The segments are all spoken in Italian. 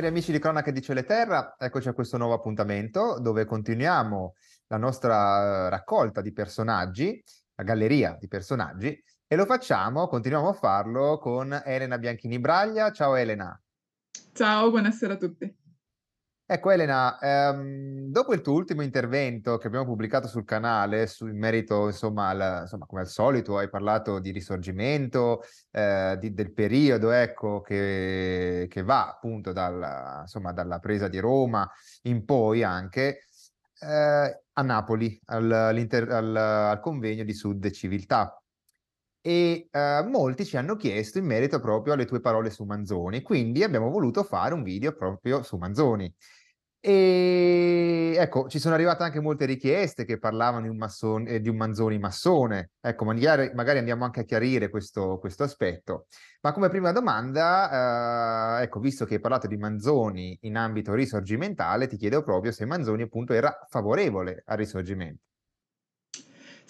cari amici di Cronache di Cielo e Terra, eccoci a questo nuovo appuntamento dove continuiamo la nostra eh, raccolta di personaggi, la galleria di personaggi, e lo facciamo, continuiamo a farlo con Elena Bianchini Braglia. Ciao Elena. Ciao, buonasera a tutti. Ecco Elena, ehm, dopo il tuo ultimo intervento che abbiamo pubblicato sul canale, su, in merito insomma, al, insomma, come al solito hai parlato di risorgimento, eh, di, del periodo ecco, che, che va appunto dalla, insomma, dalla, presa di Roma in poi anche, eh, a Napoli al, al, al convegno di Sud Civiltà, e eh, molti ci hanno chiesto in merito proprio alle tue parole su Manzoni, quindi abbiamo voluto fare un video proprio su Manzoni. E ecco, ci sono arrivate anche molte richieste che parlavano di un, massone, eh, di un Manzoni massone. Ecco, magari, magari, andiamo anche a chiarire questo, questo aspetto. Ma come prima domanda, eh, ecco, visto che hai parlato di Manzoni in ambito risorgimentale, ti chiedo proprio se Manzoni appunto era favorevole al risorgimento.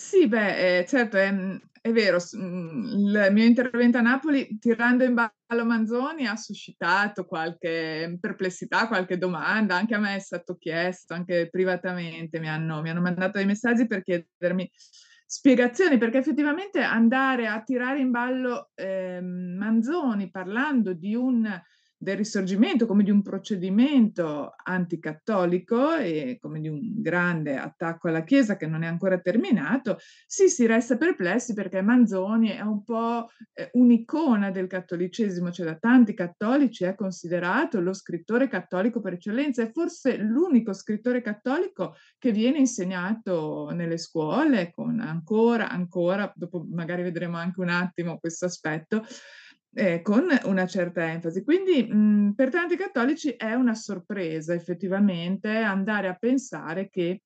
Sì, beh, eh, certo, è, mm, è vero, mm, il mio intervento a Napoli, tirando in ballo Manzoni, ha suscitato qualche perplessità, qualche domanda, anche a me è stato chiesto, anche privatamente mi hanno, mi hanno mandato dei messaggi per chiedermi spiegazioni, perché effettivamente andare a tirare in ballo eh, Manzoni parlando di un del risorgimento come di un procedimento anticattolico e come di un grande attacco alla Chiesa che non è ancora terminato, sì, si resta perplessi perché Manzoni è un po' eh, un'icona del cattolicesimo, cioè da tanti cattolici è considerato lo scrittore cattolico per eccellenza, è forse l'unico scrittore cattolico che viene insegnato nelle scuole con ancora, ancora, dopo magari vedremo anche un attimo questo aspetto, eh, con una certa enfasi. Quindi mh, mm, per tanti cattolici è una sorpresa effettivamente andare a pensare che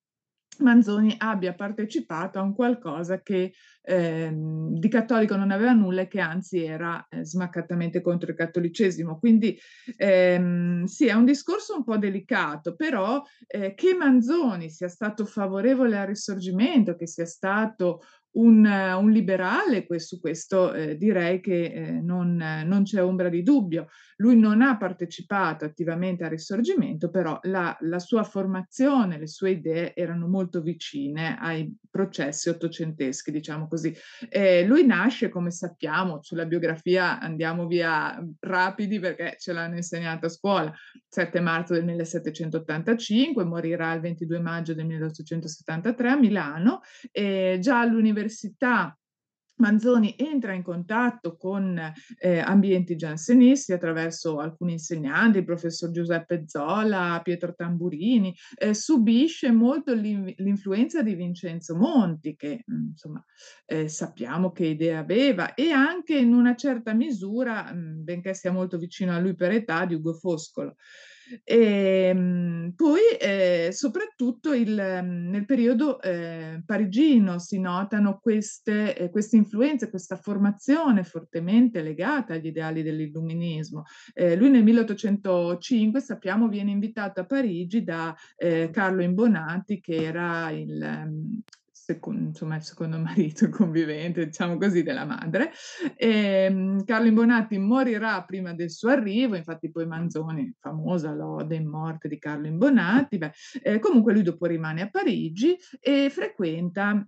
Manzoni abbia partecipato a un qualcosa che eh, di cattolico non aveva nulla e che anzi era eh, smaccatamente contro il cattolicesimo. Quindi ehm, sì, è un discorso un po' delicato, però eh, che Manzoni sia stato favorevole al risorgimento, che sia stato un, un liberale, su questo eh, direi che eh, non, non, c'è ombra di dubbio. Lui non ha partecipato attivamente al risorgimento, però la, la sua formazione, le sue idee erano molto vicine ai processi ottocenteschi, diciamo così. Eh, lui nasce, come sappiamo, sulla biografia andiamo via mm, rapidi perché ce l'hanno insegnata a scuola, 7 marzo del 1785, morirà il 22 maggio del 1873 a Milano, e già all'università Manzoni entra in contatto con eh, ambienti giansenisti attraverso alcuni insegnanti, il professor Giuseppe Zola, Pietro Tamburini, eh, subisce molto l'in- l'influenza di Vincenzo Monti, che mm, insomma eh, sappiamo che idea aveva, e anche in una certa misura, mh, mm, benché sia molto vicino a lui per età, di Ugo Foscolo. E, ehm, poi, eh, soprattutto il, mm, nel periodo eh, parigino si notano queste, eh, queste, influenze, questa formazione fortemente legata agli ideali dell'illuminismo. Eh, lui nel 1805, sappiamo, viene invitato a Parigi da eh, Carlo Imbonati, che era il, mm, secondo, insomma, il secondo marito, convivente, diciamo così, della madre. E, ehm, Carlo Imbonati morirà prima del suo arrivo, infatti poi Manzoni, famosa lode in morte di Carlo Imbonati, beh, eh, comunque lui dopo rimane a Parigi e frequenta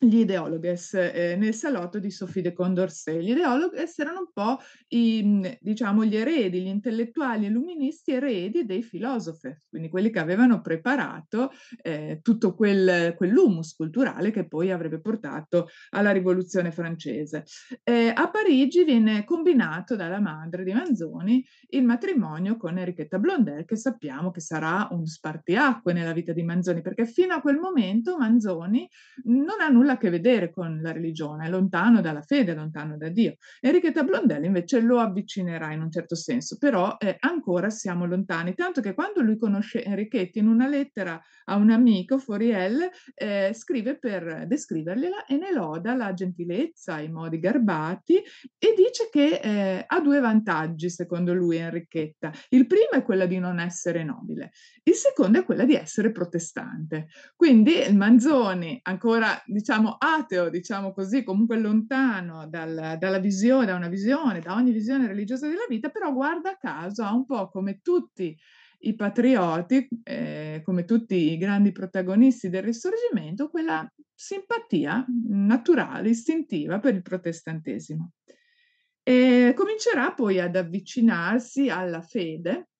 gli ideologues eh, nel salotto di Sophie de Condorcet. Gli ideologues erano un po' i, mm, diciamo, gli eredi, gli intellettuali illuministi eredi dei filosofi, quindi quelli che avevano preparato eh, tutto quel, quell'humus culturale che poi avrebbe portato alla rivoluzione francese. Eh, a Parigi viene combinato dalla madre di Manzoni il matrimonio con Enrichetta Blondel, che sappiamo che sarà un spartiacque nella vita di Manzoni, perché fino a quel momento Manzoni non ha nulla nulla a che vedere con la religione, è lontano dalla fede, è lontano da Dio. Enrichetta Blondelli invece lo avvicinerà in un certo senso, però eh, ancora siamo lontani, tanto che quando lui conosce Enrichetti in una lettera a un amico, Foriel, eh, scrive per descrivergliela e ne loda la gentilezza, i modi garbati e dice che eh, ha due vantaggi secondo lui Enrichetta. Il primo è quello di non essere nobile, il secondo è quello di essere protestante. Quindi Manzoni, ancora diciamo, diciamo ateo, diciamo così, comunque lontano dal, dalla visione, da una visione, da ogni visione religiosa della vita, però guarda caso ha un po' come tutti i patrioti, eh, come tutti i grandi protagonisti del risorgimento, quella simpatia naturale, istintiva per il protestantesimo. E comincerà poi ad avvicinarsi alla fede,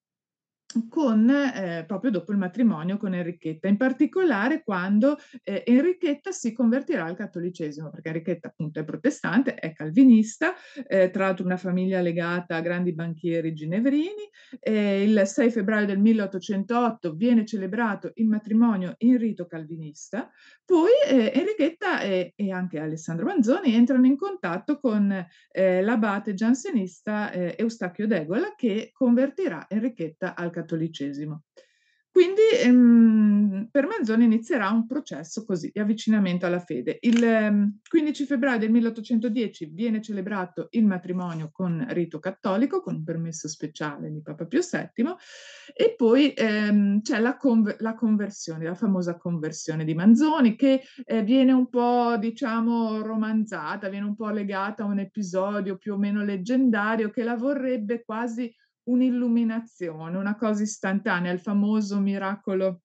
con, eh, proprio dopo il matrimonio con Enrichetta, in particolare quando eh, Enrichetta si convertirà al cattolicesimo, perché Enrichetta appunto è protestante, è calvinista, eh, tra l'altro una famiglia legata a grandi banchieri ginevrini. il 6 febbraio del 1808 viene celebrato il matrimonio in rito calvinista, poi eh, Enrichetta e, e, anche Alessandro Manzoni entrano in contatto con eh, l'abate giansenista eh, Eustachio Degola che convertirà Enrichetta al cattolicesimo cattolicesimo. Quindi ehm, per Manzoni inizierà un processo così di avvicinamento alla fede. Il ehm, 15 febbraio del 1810 viene celebrato il matrimonio con rito cattolico, con un permesso speciale di Papa Pio VII, e poi ehm, c'è la, con- la, conversione, la famosa conversione di Manzoni, che eh, viene un po', diciamo, romanzata, viene un po' legata a un episodio più o meno leggendario che la vorrebbe quasi un'illuminazione, una cosa istantanea, il famoso miracolo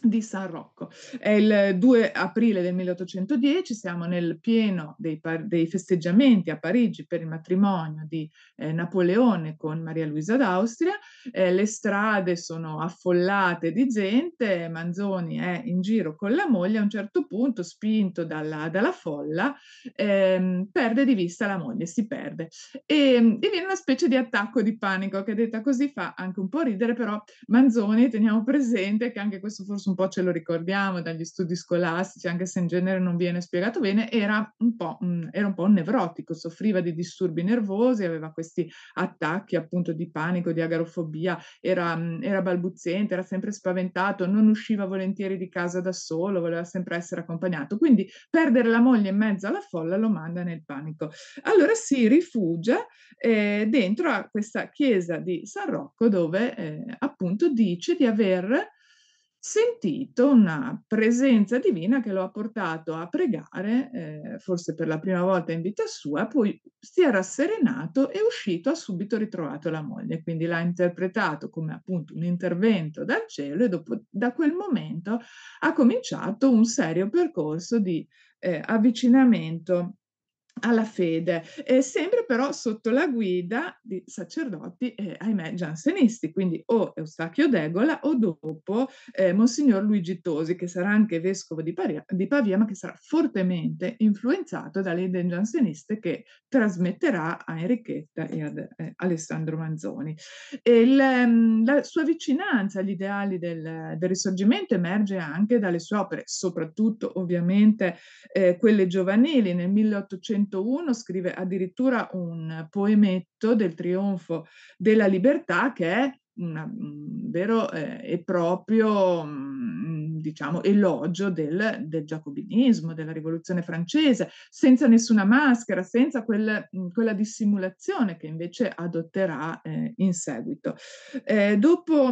di San Rocco. È il 2 aprile del 1810, siamo nel pieno dei, dei festeggiamenti a Parigi per il matrimonio di eh, Napoleone con Maria Luisa d'Austria, eh, le strade sono affollate di gente, Manzoni è in giro con la moglie, a un certo punto, spinto dalla, dalla folla, ehm, perde di vista la moglie, si perde e, e viene una specie di attacco di panico che detta così fa anche un po' ridere, però Manzoni teniamo presente che anche questo forse un po' ce lo ricordiamo dagli studi scolastici, anche se in genere non viene spiegato bene, era un po', mh, mm, era un, po un nevrotico, soffriva di disturbi nervosi, aveva questi attacchi appunto di panico, di agarofobia, era, mh, mm, era balbuziente, era sempre spaventato, non usciva volentieri di casa da solo, voleva sempre essere accompagnato. Quindi perdere la moglie in mezzo alla folla lo manda nel panico. Allora si rifugia eh, dentro a questa chiesa di San Rocco dove eh, appunto dice di aver sentito una presenza divina che lo ha portato a pregare, eh, forse per la prima volta in vita sua, poi si era serenato e uscito ha subito ritrovato la moglie, quindi l'ha interpretato come appunto un intervento dal cielo e dopo, da quel momento ha cominciato un serio percorso di eh, avvicinamento alla fede, eh, sempre però sotto la guida di sacerdoti, eh, ahimè, giansenisti, quindi o Eustachio Degola o dopo eh, Monsignor Luigi Tosi, che sarà anche vescovo di, Paria, di, Pavia, ma che sarà fortemente influenzato dalle idee gianseniste che trasmetterà a Enrichetta e ad eh, Alessandro Manzoni. Il, ehm, la sua vicinanza agli ideali del, del, risorgimento emerge anche dalle sue opere, soprattutto ovviamente eh, quelle giovanili nel 1800 1901 scrive addirittura un poemetto del trionfo della libertà che è un mm, vero eh, e proprio mm, diciamo, elogio del, del, giacobinismo, della rivoluzione francese, senza nessuna maschera, senza quel, mm, quella dissimulazione che invece adotterà eh, in seguito. Eh, dopo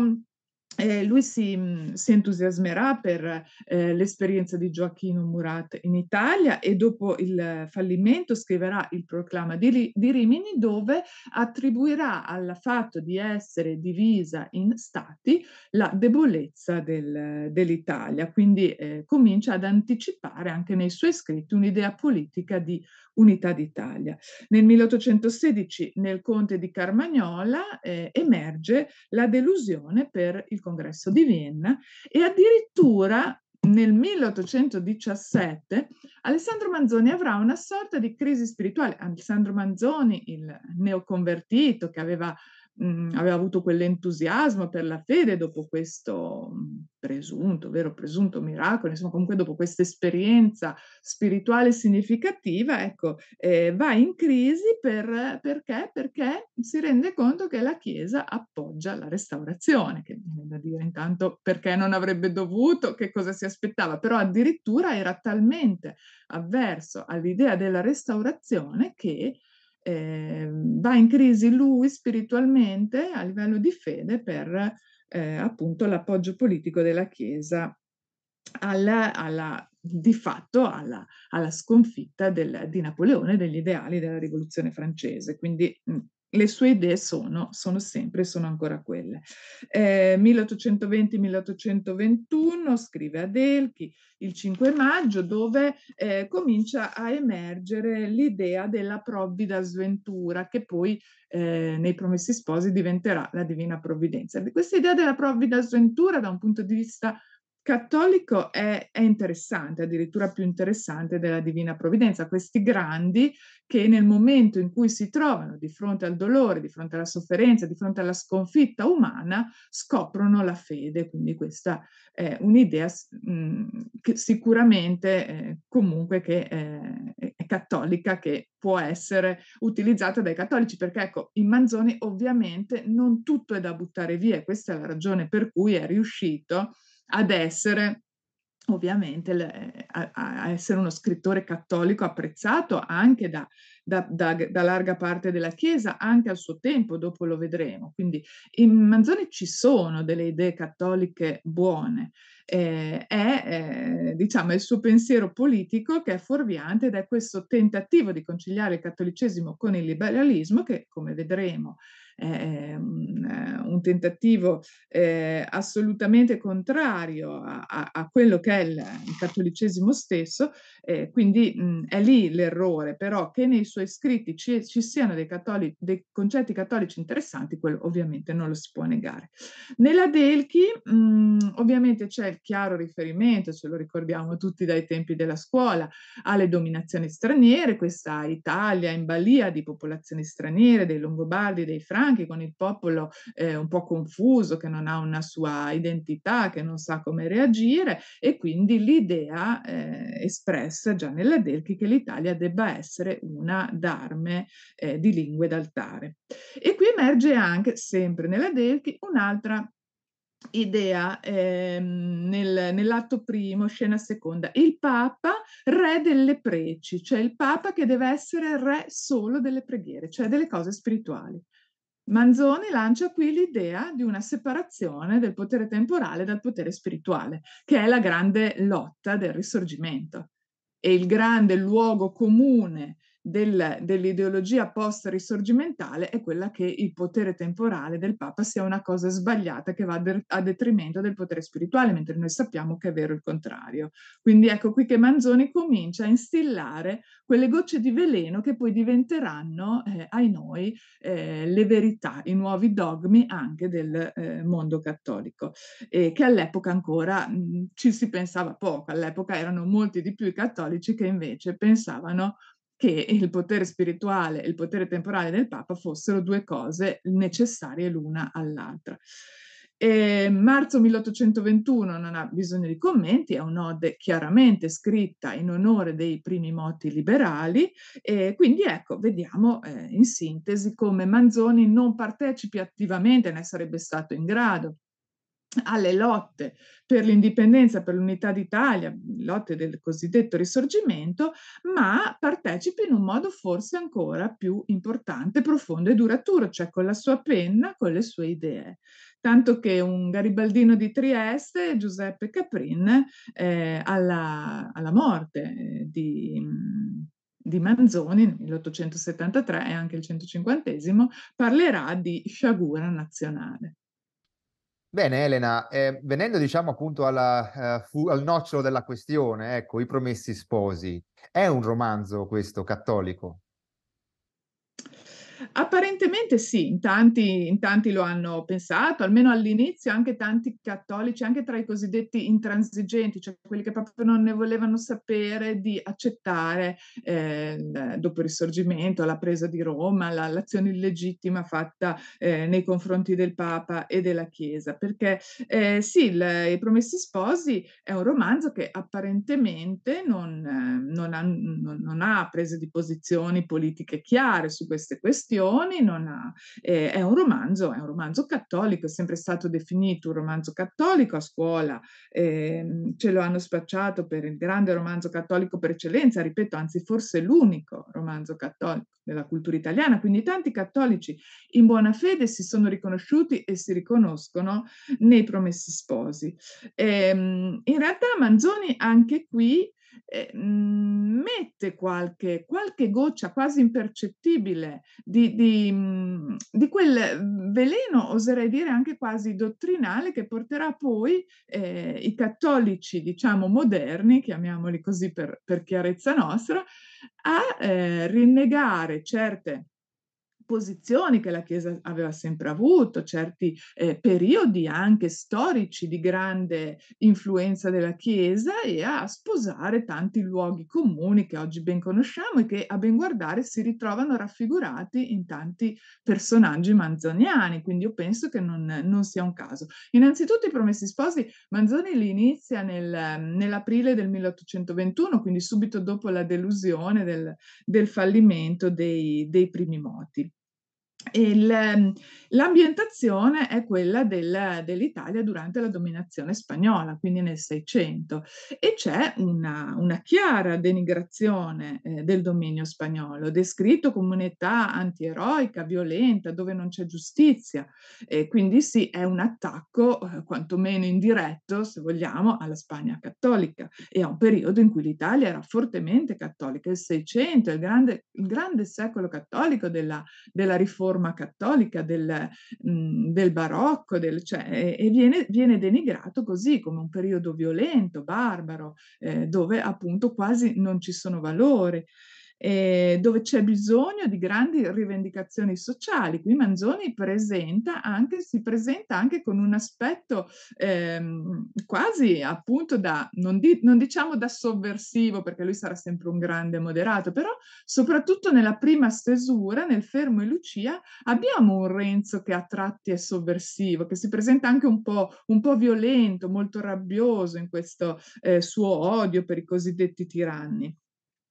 eh, lui si, mm, si, entusiasmerà per eh, l'esperienza di Gioacchino Murat in Italia e dopo il fallimento scriverà il proclama di, di Rimini dove attribuirà al fatto di essere divisa in stati la debolezza del, dell'Italia, quindi eh, comincia ad anticipare anche nei suoi scritti un'idea politica di unità d'Italia. Nel 1816, nel conte di Carmagnola, eh, emerge la delusione per il congresso di Vienna e addirittura nel 1817 Alessandro Manzoni avrà una sorta di crisi spirituale. Alessandro Manzoni, il neoconvertito che aveva mh, mhmm, aveva avuto quell'entusiasmo per la fede dopo questo mhmm, presunto, vero presunto miracolo, insomma comunque dopo questa esperienza spirituale significativa, ecco, eh, va in crisi per, perché? Perché si rende conto che la Chiesa appoggia la restaurazione, che viene da dire intanto perché non avrebbe dovuto, che cosa si aspettava, però addirittura era talmente avverso all'idea della restaurazione che eh, va in crisi lui spiritualmente a livello di fede per eh, appunto l'appoggio politico della Chiesa alla, alla, di fatto alla, alla sconfitta del, di Napoleone e degli ideali della rivoluzione francese. Quindi mh, le sue idee sono, sono sempre e sono ancora quelle. Eh, 1820-1821 scrive Adelchi il 5 maggio dove eh, comincia a emergere l'idea della provvida sventura che poi eh, nei Promessi Sposi diventerà la Divina Provvidenza. Questa idea della provvida sventura da un punto di vista cattolico è, è, interessante, addirittura più interessante della Divina Provvidenza. Questi grandi che nel momento in cui si trovano di fronte al dolore, di fronte alla sofferenza, di fronte alla sconfitta umana, scoprono la fede. Quindi questa è un'idea mh, mhmm, che sicuramente eh, comunque che eh, è cattolica, che può essere utilizzata dai cattolici, perché ecco, in Manzoni ovviamente non tutto è da buttare via, e questa è la ragione per cui è riuscito ad essere ovviamente le, a, a, essere uno scrittore cattolico apprezzato anche da, da, da, da, larga parte della Chiesa, anche al suo tempo, dopo lo vedremo. Quindi in Manzoni ci sono delle idee cattoliche buone, eh, è eh, diciamo, il suo pensiero politico che è fuorviante ed è questo tentativo di conciliare il cattolicesimo con il liberalismo che, come vedremo, eh, ehm, un tentativo eh, assolutamente contrario a, a, a, quello che è il, il cattolicesimo stesso, eh, quindi mh, mm, è lì l'errore, però che nei suoi scritti ci, ci siano dei, cattolici, dei, concetti cattolici interessanti, quello ovviamente non lo si può negare. Nella Delchi mh, mm, ovviamente c'è il chiaro riferimento, ce lo ricordiamo tutti dai tempi della scuola, alle dominazioni straniere, questa Italia in balia di popolazioni straniere, dei Longobardi, dei Franchi, anche con il popolo eh, un po' confuso, che non ha una sua identità, che non sa come reagire e quindi l'idea eh, espressa già nella Delchi che l'Italia debba essere una d'arme eh, di lingue d'altare. E qui emerge anche, sempre nella Delchi, un'altra idea ehm, nel, nell'atto primo, scena seconda, il Papa re delle preci, cioè il Papa che deve essere re solo delle preghiere, cioè delle cose spirituali. Manzoni lancia qui l'idea di una separazione del potere temporale dal potere spirituale, che è la grande lotta del risorgimento. E il grande luogo comune del, dell'ideologia post-risorgimentale è quella che il potere temporale del Papa sia una cosa sbagliata che va de- a detrimento del potere spirituale, mentre noi sappiamo che è vero il contrario. Quindi ecco qui che Manzoni comincia a instillare quelle gocce di veleno che poi diventeranno, eh, ai noi, eh, le verità, i nuovi dogmi anche del eh, mondo cattolico, e che all'epoca ancora mh, mm, ci si pensava poco, all'epoca erano molti di più i cattolici che invece pensavano che il potere spirituale e il potere temporale del Papa fossero due cose necessarie l'una all'altra. E marzo 1821 non ha bisogno di commenti, è un'ode chiaramente scritta in onore dei primi moti liberali e quindi ecco, vediamo eh, in sintesi come Manzoni non partecipi attivamente, ne sarebbe stato in grado, alle lotte per l'indipendenza, per l'unità d'Italia, lotte del cosiddetto risorgimento, ma partecipi in un modo forse ancora più importante, profondo e duraturo, cioè con la sua penna, con le sue idee. Tanto che un garibaldino di Trieste, Giuseppe Caprin, eh, alla, alla, morte eh, di, di Manzoni nel 1873 e anche il 150 parlerà di sciagura nazionale. Bene Elena, eh, venendo diciamo appunto alla, eh, fu- al nocciolo della questione, ecco, I Promessi Sposi, è un romanzo questo cattolico? Apparentemente sì, in tanti, in tanti, lo hanno pensato, almeno all'inizio anche tanti cattolici, anche tra i cosiddetti intransigenti, cioè quelli che proprio non ne volevano sapere di accettare eh, dopo il risorgimento, la presa di Roma, la, l'azione illegittima fatta eh, nei confronti del Papa e della Chiesa, perché eh, sì, il, I Promessi Sposi è un romanzo che apparentemente non, eh, non, ha, non, non ha prese di posizioni politiche chiare su queste questioni questioni, ha, eh, è, un romanzo, è un romanzo cattolico, è sempre stato definito un romanzo cattolico a scuola, eh, ce lo hanno spacciato per il grande romanzo cattolico per eccellenza, ripeto, anzi forse l'unico romanzo cattolico della cultura italiana, quindi tanti cattolici in buona fede si sono riconosciuti e si riconoscono nei promessi sposi. Eh, in realtà Manzoni anche qui eh, mette qualche, qualche, goccia quasi impercettibile di, di, mhmm, di, quel mhmm, veleno, oserei dire anche quasi dottrinale, che porterà poi eh, i cattolici, diciamo moderni, chiamiamoli così per, per chiarezza nostra, a eh, rinnegare certe posizioni che la Chiesa aveva sempre avuto, certi eh, periodi anche storici di grande influenza della Chiesa e a sposare tanti luoghi comuni che oggi ben conosciamo e che a ben guardare si ritrovano raffigurati in tanti personaggi manzoniani, quindi io penso che non, non sia un caso. Innanzitutto i Promessi Sposi, Manzoni li inizia nel, nell'aprile del 1821, quindi subito dopo la delusione del, del fallimento dei, dei primi moti. Ehm, l'ambientazione è quella del, dell'Italia durante la dominazione spagnola, quindi nel Seicento, e c'è una, una chiara denigrazione eh, del dominio spagnolo, descritto come un'età antieroica, violenta, dove non c'è giustizia. E quindi sì, è un attacco eh, quantomeno indiretto, se vogliamo, alla Spagna cattolica e a un periodo in cui l'Italia era fortemente cattolica, il Seicento, il grande, il grande secolo cattolico della, della riforma riforma cattolica, del, mm, del barocco, del, cioè, e, viene, viene, denigrato così come un periodo violento, barbaro, eh, dove appunto quasi non ci sono valori eh, dove c'è bisogno di grandi rivendicazioni sociali. Qui Manzoni presenta anche, si presenta anche con un aspetto ehm, quasi appunto da, non, di, non diciamo da sovversivo, perché lui sarà sempre un grande moderato, però soprattutto nella prima stesura, nel Fermo e Lucia, abbiamo un Renzo che a tratti è sovversivo, che si presenta anche un po', un po violento, molto rabbioso in questo eh, suo odio per i cosiddetti tiranni.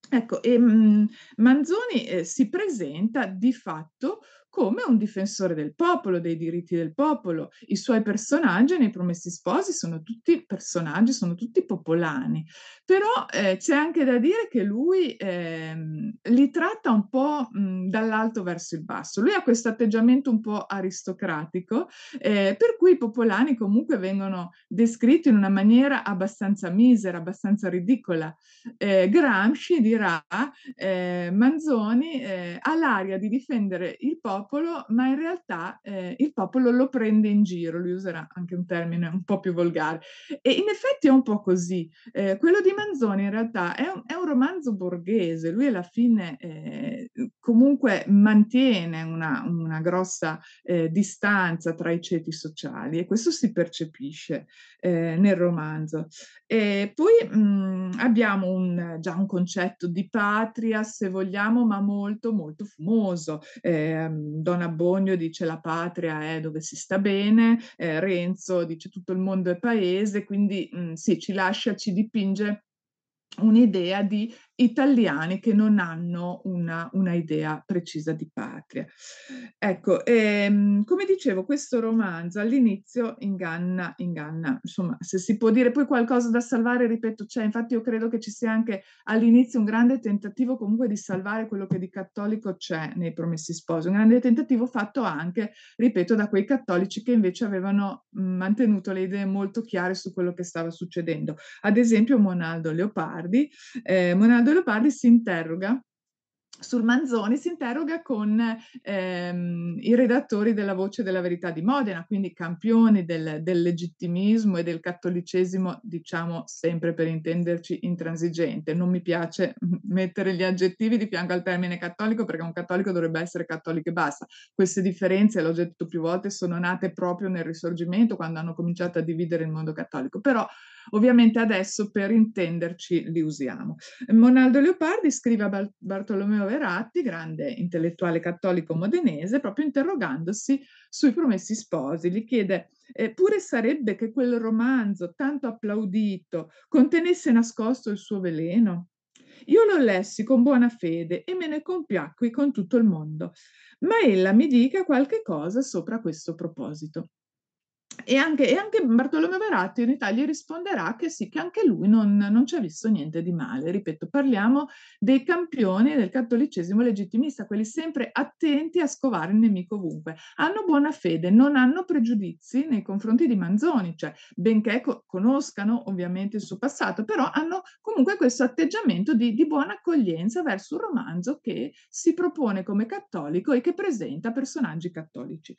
Ecco, e, ehm, Manzoni eh, si presenta di fatto come un difensore del popolo, dei diritti del popolo. I suoi personaggi nei Promessi Sposi sono tutti personaggi, sono tutti popolani. Però eh, c'è anche da dire che lui eh, li tratta un po' mh, dall'alto verso il basso. Lui ha questo atteggiamento un po' aristocratico, eh, per cui i popolani comunque vengono descritti in una maniera abbastanza misera, abbastanza ridicola. Eh, Gramsci dirà, eh, Manzoni eh, ha l'aria di difendere il popolo popolo, ma in realtà eh, il popolo lo prende in giro, lui userà anche un termine un po' più volgare. E in effetti è un po' così. Eh, quello di Manzoni in realtà è un, è un, romanzo borghese, lui alla fine eh, comunque mantiene una, una grossa eh, distanza tra i ceti sociali e questo si percepisce eh, nel romanzo. E poi mh, mm, abbiamo un, già un concetto di patria, se vogliamo, ma molto molto fumoso. Eh, Don Abbondio dice la patria è dove si sta bene, eh, Renzo dice tutto il mondo è paese, quindi mh, mm, sì, ci lascia, ci dipinge un'idea di italiani che non hanno una, una idea precisa di patria. Ecco, e, ehm, come dicevo, questo romanzo all'inizio inganna, inganna, insomma, se si può dire poi qualcosa da salvare, ripeto, c'è, infatti io credo che ci sia anche all'inizio un grande tentativo comunque di salvare quello che di cattolico c'è nei Promessi Sposi, un grande tentativo fatto anche, ripeto, da quei cattolici che invece avevano mantenuto le idee molto chiare su quello che stava succedendo. Ad esempio Monaldo Leopardi, eh, Monaldo lo parli si interroga sul Manzoni si interroga con ehm, i redattori della Voce della Verità di Modena, quindi campioni del, del, legittimismo e del cattolicesimo, diciamo sempre per intenderci intransigente. Non mi piace mettere gli aggettivi di fianco al termine cattolico perché un cattolico dovrebbe essere cattolico e basta. Queste differenze, l'ho detto più volte, sono nate proprio nel risorgimento, quando hanno cominciato a dividere il mondo cattolico. Però Ovviamente adesso per intenderci li usiamo. Monaldo Leopardi scrive a Bartolomeo Veratti, grande intellettuale cattolico modenese, proprio interrogandosi sui promessi sposi. Gli chiede, eppure eh, sarebbe che quel romanzo tanto applaudito contenesse nascosto il suo veleno? Io lo lessi con buona fede e me ne compiacqui con tutto il mondo, ma ella mi dica qualche cosa sopra questo proposito. E anche, e anche, Bartolomeo Veratti in Italia risponderà che sì, che anche lui non, non ci ha visto niente di male. Ripeto, parliamo dei campioni del cattolicesimo legittimista, quelli sempre attenti a scovare il nemico ovunque. Hanno buona fede, non hanno pregiudizi nei confronti di Manzoni, cioè, benché co- conoscano ovviamente il suo passato, però hanno comunque questo atteggiamento di, di buona accoglienza verso un romanzo che si propone come cattolico e che presenta personaggi cattolici.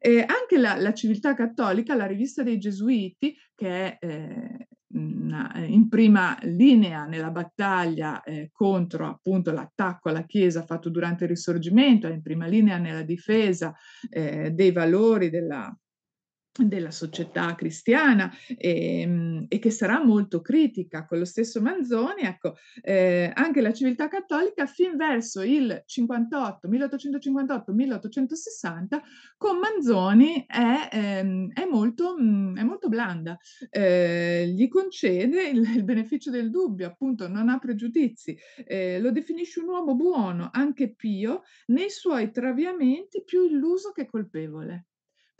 Eh, anche la, la civiltà cattolica cattolica la rivista dei Gesuiti, che è eh, eh, in prima linea nella battaglia eh, contro appunto l'attacco alla Chiesa fatto durante il Risorgimento, è in prima linea nella difesa eh, dei valori della, della società cristiana e, ehm, e, che sarà molto critica con lo stesso Manzoni, ecco, eh, anche la civiltà cattolica fin verso il 58, 1858-1860 con Manzoni è, ehm, è, molto, mm, è molto, blanda, eh, gli concede il, il, beneficio del dubbio, appunto non ha pregiudizi, eh, lo definisce un uomo buono, anche pio, nei suoi traviamenti più illuso che colpevole.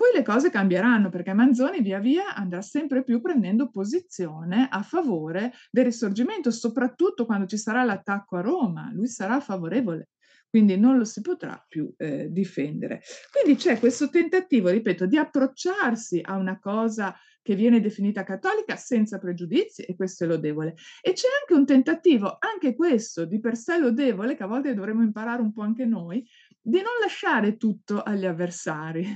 Poi le cose cambieranno perché Manzoni via via andrà sempre più prendendo posizione a favore del risorgimento, soprattutto quando ci sarà l'attacco a Roma, lui sarà favorevole quindi non lo si potrà più eh, difendere. Quindi c'è questo tentativo, ripeto, di approcciarsi a una cosa che viene definita cattolica senza pregiudizi e questo è lodevole. E c'è anche un tentativo, anche questo di per sé lodevole, che a volte dovremmo imparare un po' anche noi, di non lasciare tutto agli avversari,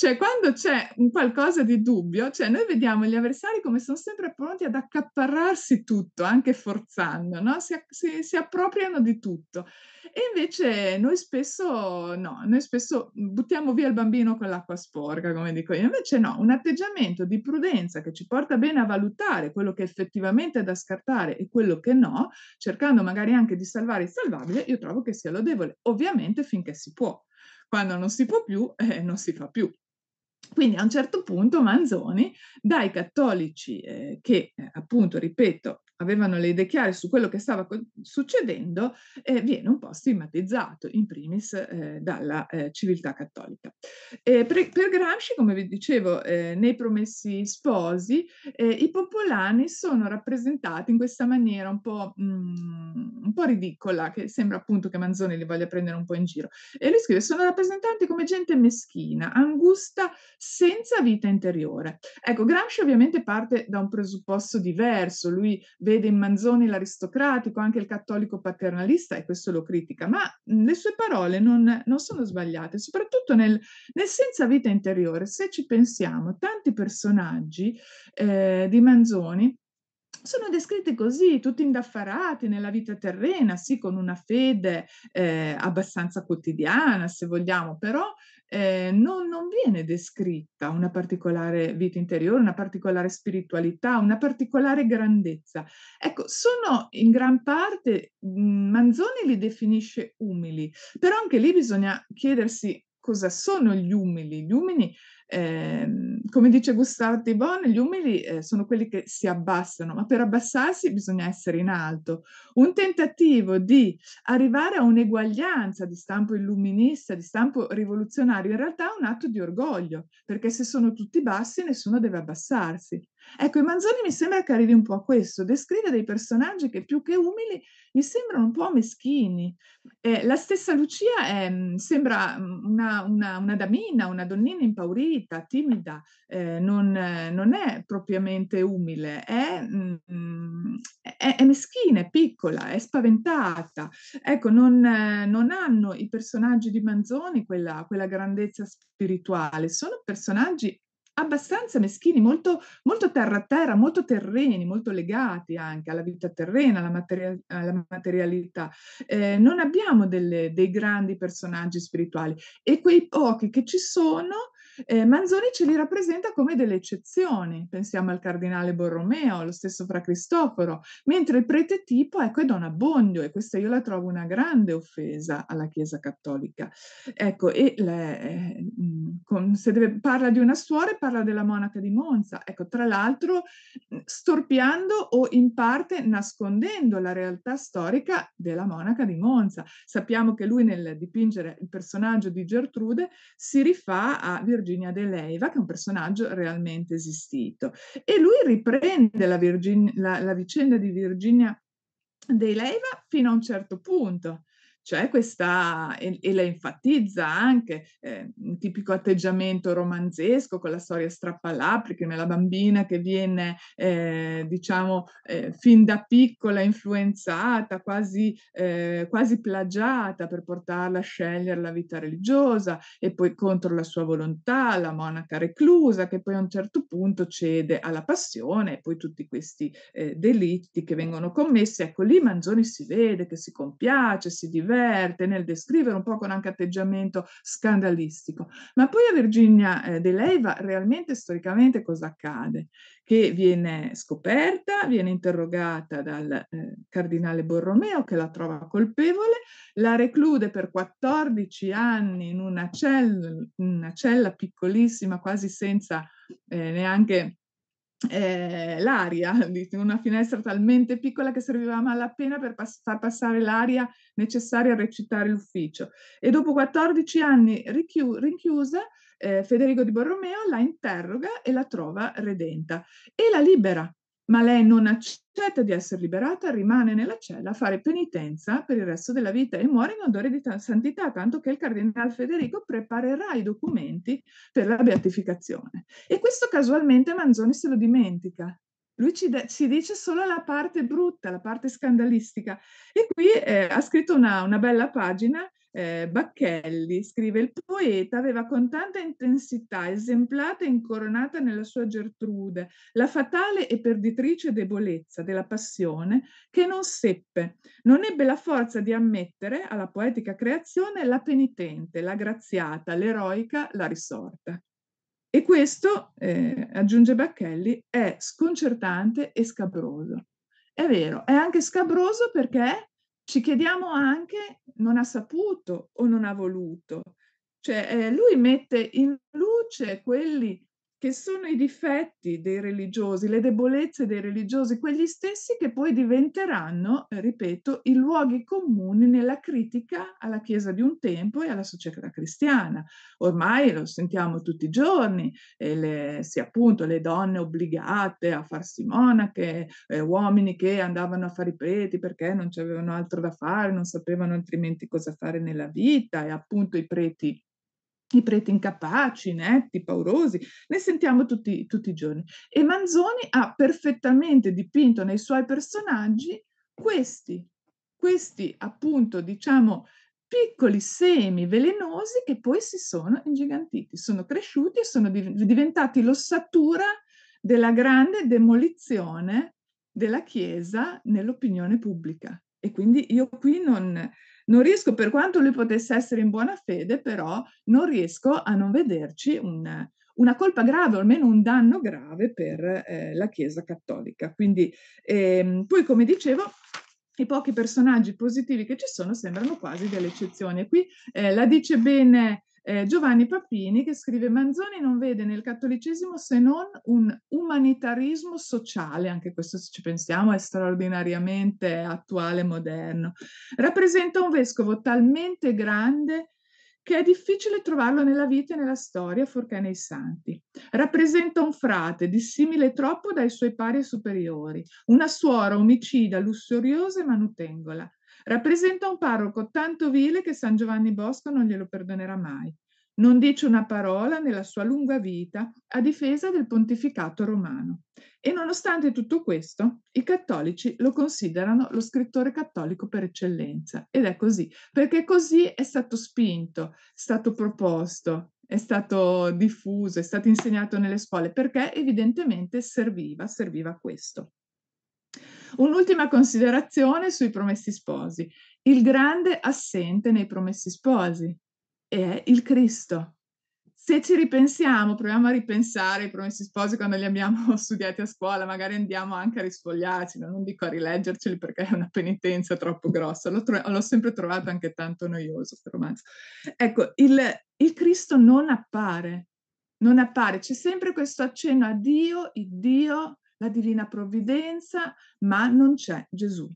cioè, quando c'è un qualcosa di dubbio, cioè noi vediamo gli avversari come sono sempre pronti ad accaparrarsi tutto, anche forzando, no? si, si, si appropriano di tutto. E invece noi spesso, no, noi spesso buttiamo via il bambino con l'acqua sporca, come dico io. Invece no, un atteggiamento di prudenza che ci porta bene a valutare quello che effettivamente è da scartare e quello che no, cercando magari anche di salvare il salvabile, io trovo che sia lodevole, ovviamente finché si può. Quando non si può più, eh, non si fa più. Quindi a un certo punto Manzoni dai cattolici eh, che eh, appunto, ripeto, avevano le idee chiare su quello che stava succedendo, eh, viene un po' stigmatizzato, in primis eh, dalla eh, civiltà cattolica. Eh, per, per, Gramsci, come vi dicevo, eh, nei Promessi Sposi, eh, i popolani sono rappresentati in questa maniera un po', mh, mm, un po', ridicola, che sembra appunto che Manzoni li voglia prendere un po' in giro. E lui scrive, sono rappresentati come gente meschina, angusta, senza vita interiore. Ecco, Gramsci ovviamente parte da un presupposto diverso, lui vede in Manzoni l'aristocratico, anche il cattolico paternalista, e questo lo critica, ma le sue parole non, non sono sbagliate, soprattutto nel, nel, senza vita interiore. Se ci pensiamo, tanti personaggi eh, di Manzoni sono descritti così, tutti indaffarati nella vita terrena, sì, con una fede eh, abbastanza quotidiana, se vogliamo, però eh, non, non, viene descritta una particolare vita interiore, una particolare spiritualità, una particolare grandezza. Ecco, sono in gran parte, mhmm, Manzoni li definisce umili, però anche lì bisogna chiedersi cosa sono gli umili. Gli umili eh, come dice Gustave Dibon, gli umili eh, sono quelli che si abbassano, ma per abbassarsi bisogna essere in alto. Un tentativo di arrivare a un'eguaglianza di stampo illuminista, di stampo rivoluzionario, in realtà è un atto di orgoglio, perché se sono tutti bassi nessuno deve abbassarsi. Ecco, i Manzoni mi sembra che arrivi un po' a questo, descrive dei personaggi che più che umili mi sembrano un po' meschini. Eh, la stessa Lucia è, mm, sembra mm, una, una, una, damina, una donnina impaurita, timida, eh, non, eh, non, è propriamente umile, è, mm, è, è, meschina, è piccola, è spaventata. Ecco, non, eh, non hanno i personaggi di Manzoni quella, quella grandezza spirituale, sono personaggi abbastanza meschini, molto, molto terra a terra, molto terreni, molto legati anche alla vita terrena, alla, materia- alla materialità. Eh, non abbiamo delle, dei grandi personaggi spirituali e quei pochi che ci sono eh, Manzoni ce li rappresenta come delle eccezioni, pensiamo al cardinale Borromeo, allo stesso Fra Cristoforo, mentre il prete tipo ecco, è Don Abbondio e questa io la trovo una grande offesa alla Chiesa Cattolica. Ecco, e le, eh, mm, con, se deve, parla di una suora parla della monaca di Monza, ecco, tra l'altro mm, storpiando o in parte nascondendo la realtà storica della monaca di Monza. Sappiamo che lui nel dipingere il personaggio di Gertrude si rifà a Virgilio Virginia De Leiva, che è un personaggio realmente esistito. E lui riprende la, Virgin- la, la vicenda di Virginia De Leiva fino a un certo punto, c'è cioè, questa, e, e la enfatizza anche, eh, un tipico atteggiamento romanzesco con la storia strappalapriche, nella bambina che viene, eh, diciamo, eh, fin da piccola influenzata, quasi, eh, quasi plagiata per portarla a scegliere la vita religiosa e poi contro la sua volontà, la monaca reclusa che poi a un certo punto cede alla passione e poi tutti questi eh, delitti che vengono commessi. Ecco, lì Manzoni si vede che si compiace, si diverte diverte nel descrivere un po' con anche atteggiamento scandalistico. Ma poi a Virginia eh, De Leiva realmente storicamente cosa accade? Che viene scoperta, viene interrogata dal eh, cardinale Borromeo che la trova colpevole, la reclude per 14 anni in una cella, una cella piccolissima, quasi senza eh, neanche eh, l'aria, una finestra talmente piccola che serviva malapena per pass- far passare l'aria necessaria a recitare l'ufficio. E dopo 14 anni richiu- rinchiusa, eh, Federico di Borromeo la interroga e la trova redenta e la libera ma lei non accetta di essere liberata, rimane nella cella a fare penitenza per il resto della vita e muore in odore di t- santità, tanto che il cardinale Federico preparerà i documenti per la beatificazione. E questo casualmente Manzoni se lo dimentica. Lui ci, de- ci dice solo la parte brutta, la parte scandalistica. E qui eh, ha scritto una, una bella pagina eh, Bacchelli, scrive il poeta aveva con tanta intensità esemplata e incoronata nella sua Gertrude la fatale e perditrice debolezza della passione che non seppe, non ebbe la forza di ammettere alla poetica creazione la penitente, la graziata, l'eroica, la risorta. E questo, eh, aggiunge Bacchelli, è sconcertante e scabroso. È vero, è anche scabroso perché ci chiediamo anche non ha saputo o non ha voluto. Cioè eh, lui mette in luce quelli che sono i difetti dei religiosi, le debolezze dei religiosi, quegli stessi che poi diventeranno, eh, ripeto, i luoghi comuni nella critica alla Chiesa di un tempo e alla società cristiana. Ormai lo sentiamo tutti i giorni, eh, le, sì, appunto le donne obbligate a farsi monache, eh, uomini che andavano a fare i preti perché non avevano altro da fare, non sapevano altrimenti cosa fare nella vita e appunto i preti i preti incapaci, netti, paurosi, ne sentiamo tutti, tutti i giorni. E Manzoni ha perfettamente dipinto nei suoi personaggi questi, questi appunto, diciamo, piccoli semi velenosi che poi si sono ingigantiti, sono cresciuti e sono diventati l'ossatura della grande demolizione della Chiesa nell'opinione pubblica. E quindi io qui non, non riesco, per quanto lui potesse essere in buona fede, però non riesco a non vederci un, una colpa grave, o almeno un danno grave per eh, la Chiesa cattolica. Quindi, ehm, poi come dicevo, i pochi personaggi positivi che ci sono sembrano quasi delle eccezioni. Qui eh, la dice bene eh, Giovanni Papini che scrive Manzoni non vede nel cattolicesimo se non un umanitarismo sociale, anche questo se ci pensiamo è straordinariamente attuale e moderno. Rappresenta un vescovo talmente grande che è difficile trovarlo nella vita e nella storia, forché nei santi. Rappresenta un frate, dissimile troppo dai suoi pari e superiori, una suora omicida, lussuriosa e manutengola. Rappresenta un parroco tanto vile che San Giovanni Bosco non glielo perdonerà mai. Non dice una parola nella sua lunga vita a difesa del pontificato romano. E nonostante tutto questo, i cattolici lo considerano lo scrittore cattolico per eccellenza. Ed è così, perché così è stato spinto, è stato proposto, è stato diffuso, è stato insegnato nelle scuole, perché evidentemente serviva, serviva questo. Un'ultima considerazione sui promessi sposi. Il grande assente nei promessi sposi è il Cristo. Se ci ripensiamo, proviamo a ripensare i promessi sposi quando li abbiamo studiati a scuola, magari andiamo anche a risfogliarci, non dico a rileggerceli perché è una penitenza troppo grossa, l'ho, tro- l'ho sempre trovato anche tanto noioso questo romanzo. Ecco, il, il Cristo non appare, non appare, c'è sempre questo accenno a Dio, il Dio la divina provvidenza, ma non c'è Gesù.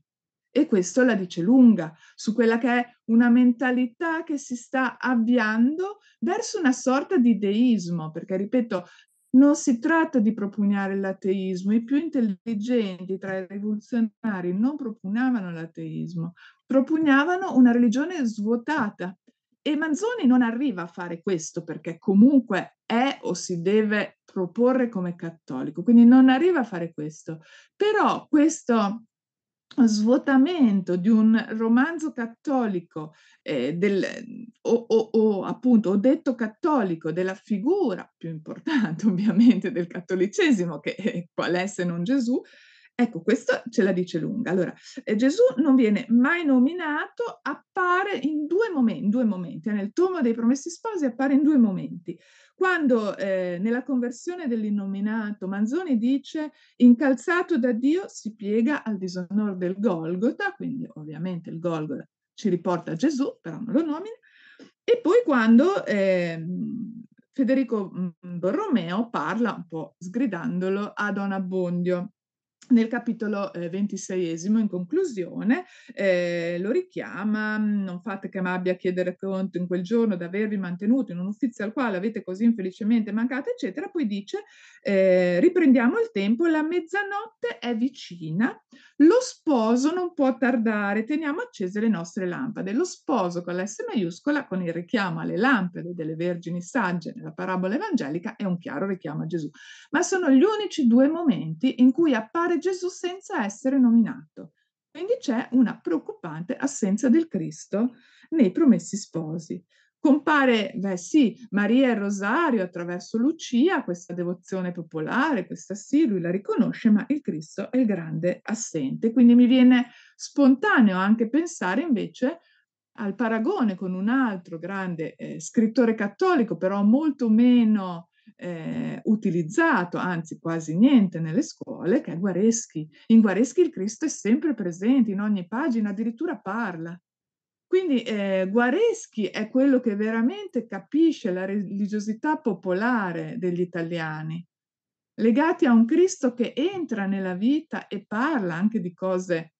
E questo la dice lunga su quella che è una mentalità che si sta avviando verso una sorta di deismo, perché ripeto, non si tratta di propugnare l'ateismo, i più intelligenti tra i rivoluzionari non propugnavano l'ateismo, propugnavano una religione svuotata. E Manzoni non arriva a fare questo perché comunque è o si deve proporre come cattolico, quindi non arriva a fare questo. Però questo svuotamento di un romanzo cattolico eh, del, o, o, o, appunto o detto cattolico della figura più importante ovviamente del cattolicesimo che eh, qual è se non Gesù Ecco, questo ce la dice lunga. Allora, eh, Gesù non viene mai nominato, appare in due momenti, in due momenti. Eh, nel tomo dei promessi sposi appare in due momenti. Quando eh, nella conversione dell'innominato Manzoni dice incalzato da Dio si piega al disonore del Golgota, quindi ovviamente il Golgota ci riporta a Gesù, però non lo nomina, e poi quando eh, Federico mm, Borromeo parla un po' sgridandolo a Don Abbondio nel capitolo eh, 26, in conclusione, eh, lo richiama, mm, non fate che m'abbia a chiedere conto in quel giorno d'avervi mantenuto in un ufficio al quale avete così infelicemente mancato, eccetera. Poi dice, eh, riprendiamo il tempo, la mezzanotte è vicina, lo sposo non può tardare, teniamo accese le nostre lampade. Lo sposo con la S maiuscola, con il richiamo alle lampade delle vergini sagge nella parabola evangelica, è un chiaro richiamo a Gesù. Ma sono gli unici due momenti in cui appare Gesù senza essere nominato. Quindi c'è una preoccupante assenza del Cristo nei promessi sposi. Compare, beh sì, Maria e Rosario attraverso Lucia, questa devozione popolare, questa sì, lui la riconosce, ma il Cristo è il grande assente. Quindi mi viene spontaneo anche pensare invece al paragone con un altro grande eh, scrittore cattolico, però molto meno eh, utilizzato, anzi quasi niente nelle scuole, che è Guareschi. In Guareschi il Cristo è sempre presente, in ogni pagina addirittura parla. Quindi eh, Guareschi è quello che veramente capisce la religiosità popolare degli italiani, legati a un Cristo che entra nella vita e parla anche di cose,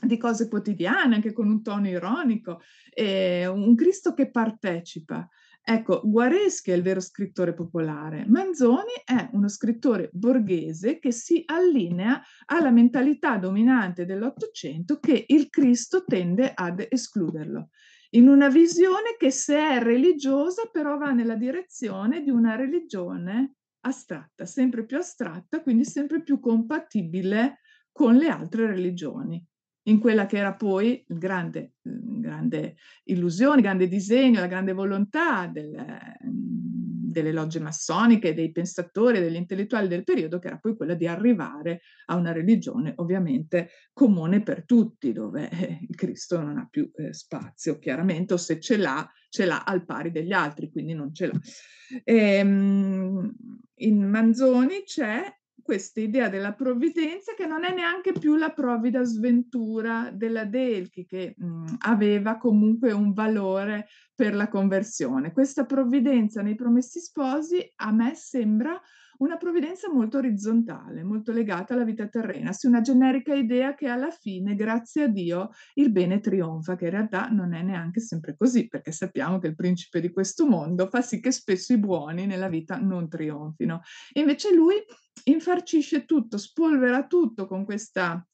di cose quotidiane, anche con un tono ironico, eh, un Cristo che partecipa. Ecco, Guareschi è il vero scrittore popolare, Manzoni è uno scrittore borghese che si allinea alla mentalità dominante dell'Ottocento che il Cristo tende ad escluderlo, in una visione che se è religiosa però va nella direzione di una religione astratta, sempre più astratta, quindi sempre più compatibile con le altre religioni in quella che era poi il grande, mm, grande illusione, il grande disegno, la grande volontà delle, mm, delle logge massoniche, dei pensatori, degli intellettuali del periodo, che era poi quella di arrivare a una religione ovviamente comune per tutti, dove eh, il Cristo non ha più eh, spazio, chiaramente, o se ce l'ha, ce l'ha al pari degli altri, quindi non ce l'ha. E, ehm, in Manzoni c'è questa idea della provvidenza che non è neanche più la provvida sventura della Delchi che mh, mm, aveva comunque un valore per la conversione. Questa provvidenza nei promessi sposi a me sembra una provvidenza molto orizzontale, molto legata alla vita terrena, su una generica idea che alla fine, grazie a Dio, il bene trionfa, che in realtà non è neanche sempre così, perché sappiamo che il principe di questo mondo fa sì che spesso i buoni nella vita non trionfino. invece lui infarcisce tutto, spolvera tutto con questa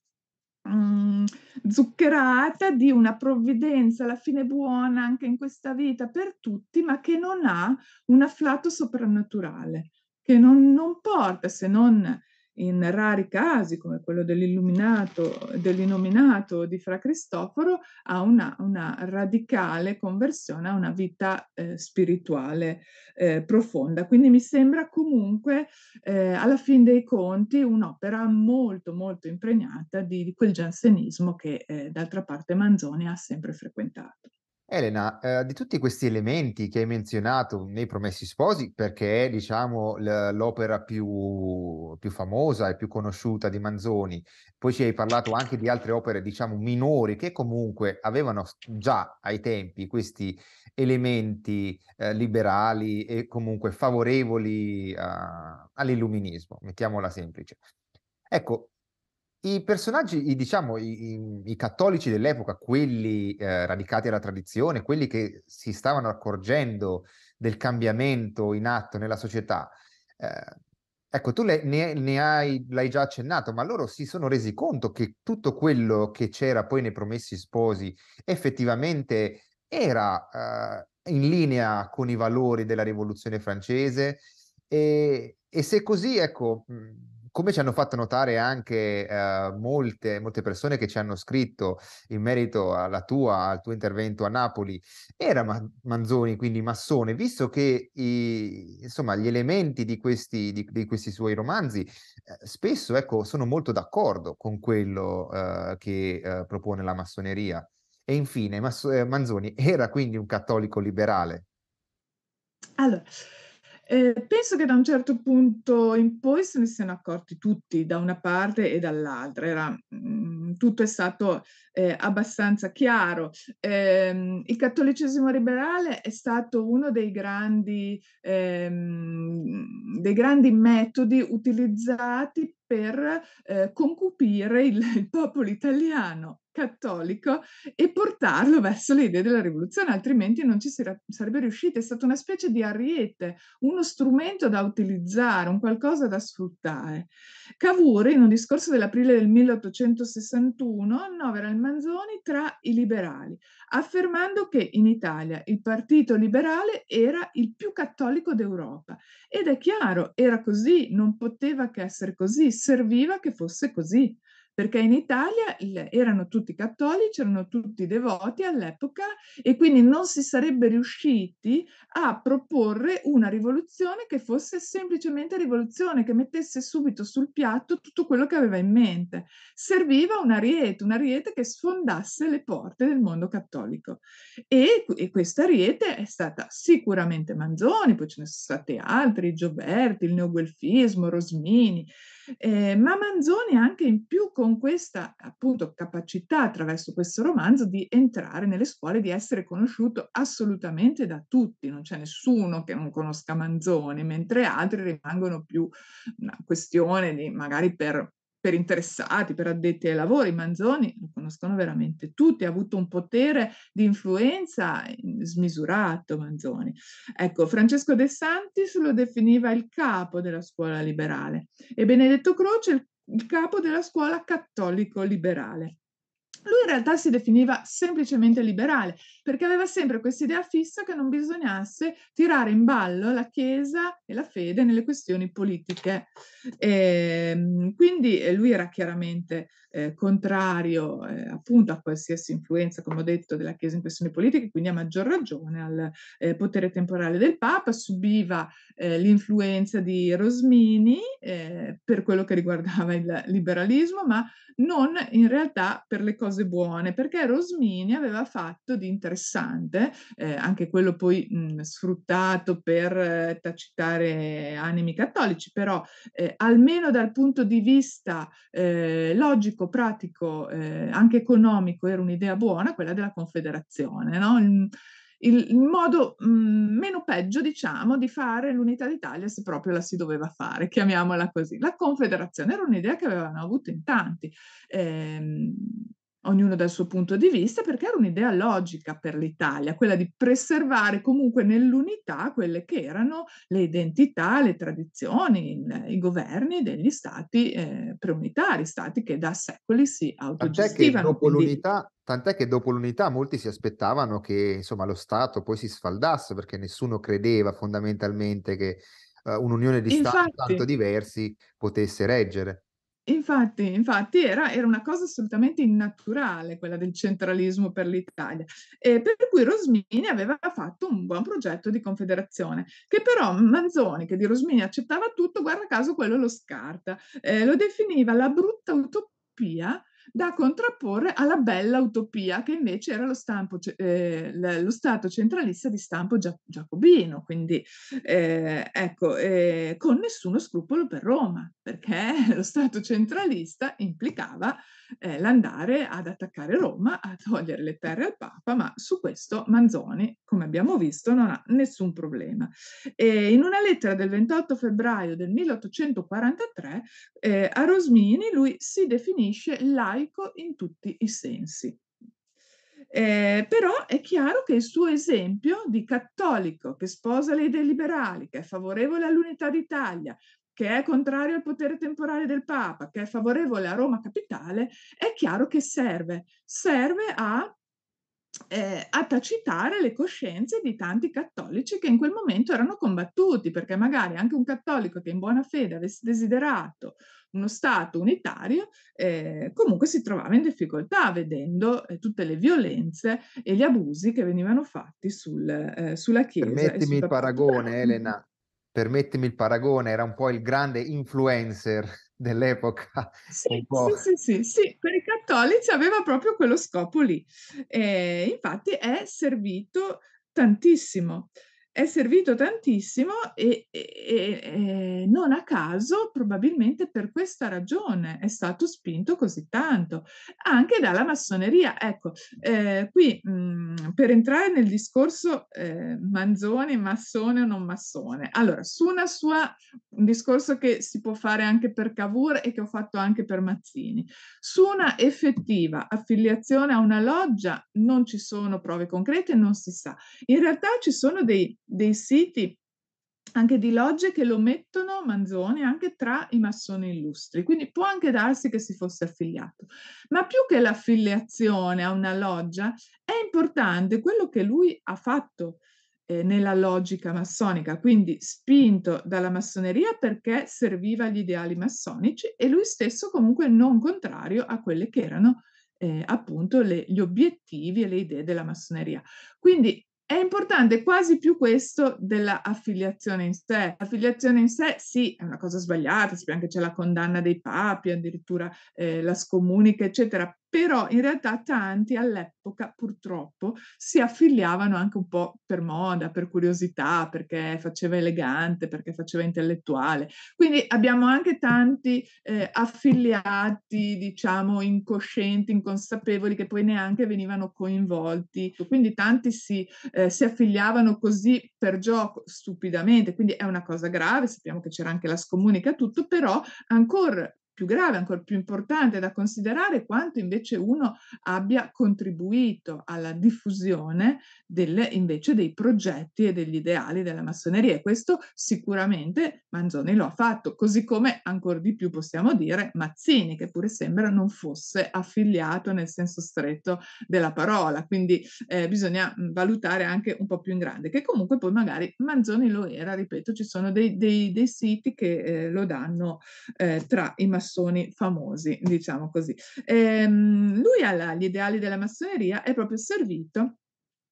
mm, zuccherata di una provvidenza alla fine buona anche in questa vita per tutti, ma che non ha un afflato soprannaturale che non, non porta se non in rari casi come quello dell'illuminato, dell'innominato di Fra Cristoforo, a una, una radicale conversione, a una vita eh, spirituale eh, profonda. Quindi mi sembra comunque, eh, alla fin dei conti, un'opera molto, molto impregnata di, di quel giansenismo che eh, d'altra parte Manzoni ha sempre frequentato. Elena, eh, di tutti questi elementi che hai menzionato nei Promessi Sposi, perché è diciamo, l- l'opera più, più, famosa e più conosciuta di Manzoni, poi ci hai parlato anche di altre opere diciamo, minori che comunque avevano già ai tempi questi elementi eh, liberali e comunque favorevoli eh, all'illuminismo, mettiamola semplice. Ecco, i personaggi, i, diciamo, i, i, cattolici dell'epoca, quelli eh, radicati alla tradizione, quelli che si stavano accorgendo del cambiamento in atto nella società, eh, ecco, tu le, ne, ne hai, l'hai già accennato, ma loro si sono resi conto che tutto quello che c'era poi nei promessi sposi effettivamente era eh, in linea con i valori della rivoluzione francese e, e se così, ecco... Mh, come ci hanno fatto notare anche eh, molte, molte, persone che ci hanno scritto in merito alla tua, al tuo intervento a Napoli, era Ma- Manzoni, quindi massone, visto che i, insomma, gli elementi di questi, di, di questi suoi romanzi eh, spesso ecco, sono molto d'accordo con quello eh, che eh, propone la massoneria. E infine, Mas- eh, Manzoni era quindi un cattolico liberale. Allora, eh, penso che da un certo punto in poi se ne siano accorti tutti, da una parte e dall'altra. Era, mh, mm, tutto è stato eh, abbastanza chiaro. Eh, il cattolicesimo liberale è stato uno dei grandi, ehm, dei grandi metodi utilizzati per eh, concupire il, il popolo italiano cattolico e portarlo verso le idee della rivoluzione, altrimenti non ci sarebbe riuscito. È stato una specie di ariete, uno strumento da utilizzare, un qualcosa da sfruttare. Cavour, in un discorso dell'aprile del 1861, annovera il Manzoni tra i liberali, affermando che in Italia il partito liberale era il più cattolico d'Europa. Ed è chiaro, era così, non poteva che essere così, serviva che fosse così perché in Italia erano tutti cattolici, erano tutti devoti all'epoca e quindi non si sarebbe riusciti a proporre una rivoluzione che fosse semplicemente rivoluzione, che mettesse subito sul piatto tutto quello che aveva in mente. Serviva una riete, una riete che sfondasse le porte del mondo cattolico. E, e questa riete è stata sicuramente Manzoni, poi ce ne sono stati altri, Gioberti, il neoguelfismo, Rosmini, eh, ma Manzoni anche in più con questa appunto capacità attraverso questo romanzo di entrare nelle scuole, di essere conosciuto assolutamente da tutti, non c'è nessuno che non conosca Manzoni, mentre altri rimangono più una questione di magari per per interessati, per addetti ai lavori, Manzoni lo conoscono veramente tutti, ha avuto un potere di influenza smisurato Manzoni. Ecco, Francesco De Santis lo definiva il capo della scuola liberale e Benedetto Croce il, il capo della scuola cattolico liberale. Lui in realtà si definiva semplicemente liberale, perché aveva sempre questa idea fissa che non bisognasse tirare in ballo la Chiesa e la fede nelle questioni politiche. E, ehm, quindi eh, lui era chiaramente eh, contrario eh, appunto a qualsiasi influenza, come ho detto, della Chiesa in questioni politiche, quindi a maggior ragione al eh, potere temporale del Papa, subiva eh, l'influenza di Rosmini eh, per quello che riguardava il liberalismo, ma non in realtà per le cose cose buone perché Rosmini aveva fatto di interessante, eh, anche quello poi mh, mm, sfruttato per eh, tacitare animi cattolici, però eh, almeno dal punto di vista eh, logico, pratico, eh, anche economico era un'idea buona, quella della confederazione. No? Il, il, modo mh, mm, meno peggio, diciamo, di fare l'unità d'Italia se proprio la si doveva fare, chiamiamola così. La confederazione era un'idea che avevano avuto in tanti. Ehm, ognuno dal suo punto di vista, perché era un'idea logica per l'Italia, quella di preservare comunque nell'unità quelle che erano le identità, le tradizioni, i governi degli stati eh, preunitari, stati che da secoli si autogestivano. Tant'è che, dopo quindi... tant'è che dopo l'unità molti si aspettavano che insomma, lo Stato poi si sfaldasse, perché nessuno credeva fondamentalmente che uh, un'unione di Infatti, Stati tanto diversi potesse reggere. Infatti, infatti era, era, una cosa assolutamente innaturale quella del centralismo per l'Italia, eh, per cui Rosmini aveva fatto un buon progetto di confederazione, che però Manzoni, che di Rosmini accettava tutto, guarda caso quello lo scarta, eh, lo definiva la brutta utopia da contrapporre alla bella utopia che invece era lo, stampo, eh, lo Stato centralista di stampo gia- giacobino, quindi eh, ecco, eh, con nessuno scrupolo per Roma, perché lo Stato centralista implicava eh, l'andare ad attaccare Roma, a togliere le terre al Papa, ma su questo Manzoni, come abbiamo visto, non ha nessun problema. E in una lettera del 28 febbraio del 1843 eh, a Rosmini lui si definisce laico in tutti i sensi. Eh, però è chiaro che il suo esempio di cattolico che sposa le idee liberali, che è favorevole all'unità d'Italia, che è contrario al potere temporale del Papa, che è favorevole a Roma capitale, è chiaro che serve. Serve a, eh, a tacitare le coscienze di tanti cattolici che in quel momento erano combattuti, perché magari anche un cattolico che in buona fede avesse desiderato uno Stato unitario, eh, comunque si trovava in difficoltà vedendo eh, tutte le violenze e gli abusi che venivano fatti sul, eh, sulla Chiesa. Permettimi il paragone, Elena, permettimi il paragone, era un po' il grande influencer dell'epoca. Sì, sì, sì, sì, per i cattolici aveva proprio quello scopo lì. infatti è servito tantissimo è servito tantissimo e, e, e, non a caso, probabilmente per questa ragione, è stato spinto così tanto, anche dalla massoneria. Ecco, eh, qui mh, mm, per entrare nel discorso eh, Manzoni, massone o non massone, allora, su una sua, un discorso che si può fare anche per Cavour e che ho fatto anche per Mazzini, su una effettiva affiliazione a una loggia non ci sono prove concrete, non si sa. In realtà ci sono dei dei siti anche di logge che lo mettono Manzoni anche tra i massoni illustri, quindi può anche darsi che si fosse affiliato. Ma più che l'affiliazione a una loggia, è importante quello che lui ha fatto eh, nella logica massonica, quindi spinto dalla massoneria perché serviva agli ideali massonici e lui stesso comunque non contrario a quelle che erano eh, appunto le, gli obiettivi e le idee della massoneria. Quindi è importante quasi più questo della affiliazione in sé. L'affiliazione in sé sì, è una cosa sbagliata, sappiamo che c'è la condanna dei papi, addirittura eh, la scomunica, eccetera, però in realtà tanti all'epoca purtroppo si affiliavano anche un po' per moda, per curiosità, perché faceva elegante, perché faceva intellettuale. Quindi abbiamo anche tanti eh, affiliati, diciamo, incoscienti, inconsapevoli, che poi neanche venivano coinvolti. Quindi tanti si, eh, si affiliavano così per gioco, stupidamente, quindi è una cosa grave, sappiamo che c'era anche la scomunica, tutto, però ancora più grave, ancora più importante da considerare quanto invece uno abbia contribuito alla diffusione del, invece dei progetti e degli ideali della massoneria. E questo sicuramente Manzoni lo ha fatto, così come ancora di più possiamo dire Mazzini, che pure sembra non fosse affiliato nel senso stretto della parola. Quindi eh, bisogna mm, valutare anche un po' più in grande, che comunque poi magari Manzoni lo era, ripeto, ci sono dei, dei, dei siti che eh, lo danno eh, tra i massoni massoni famosi, diciamo così. Ehm, lui agli ideali della massoneria è proprio servito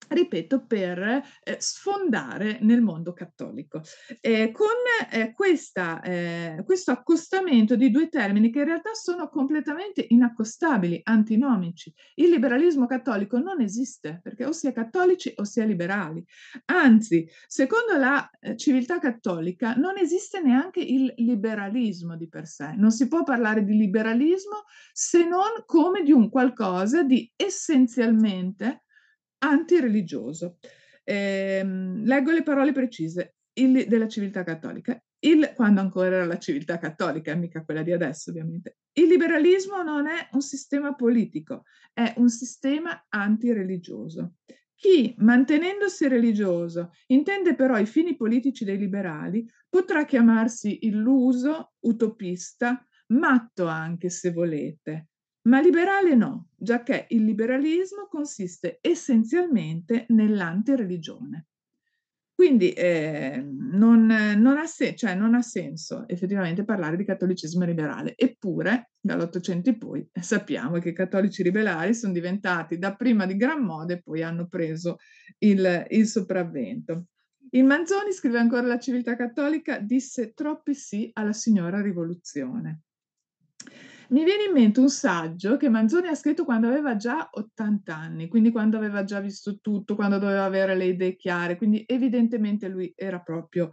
ripeto, per eh, sfondare nel mondo cattolico. Eh, con eh, questa, eh, questo accostamento di due termini che in realtà sono completamente inaccostabili, antinomici. Il liberalismo cattolico non esiste perché o si è cattolici o si è liberali. Anzi, secondo la eh, civiltà cattolica non esiste neanche il liberalismo di per sé. Non si può parlare di liberalismo se non come di un qualcosa di essenzialmente antireligioso. Eh, leggo le parole precise il, della civiltà cattolica. Il, quando ancora era la civiltà cattolica, mica quella di adesso ovviamente. Il liberalismo non è un sistema politico, è un sistema antireligioso. Chi, mantenendosi religioso, intende però i fini politici dei liberali, potrà chiamarsi illuso, utopista, matto anche se volete, ma liberale no, giacché il liberalismo consiste essenzialmente nell'antireligione. Quindi eh, non, non, ha sen- cioè non, ha senso effettivamente parlare di cattolicismo liberale, eppure dall'Ottocento in poi eh, sappiamo che i cattolici liberali sono diventati dapprima di gran moda e poi hanno preso il, il sopravvento. Il Manzoni scrive ancora la civiltà cattolica, disse troppi sì alla signora rivoluzione. Mi viene in mente un saggio che Manzoni ha scritto quando aveva già 80 anni, quindi quando aveva già visto tutto, quando doveva avere le idee chiare, quindi evidentemente lui era proprio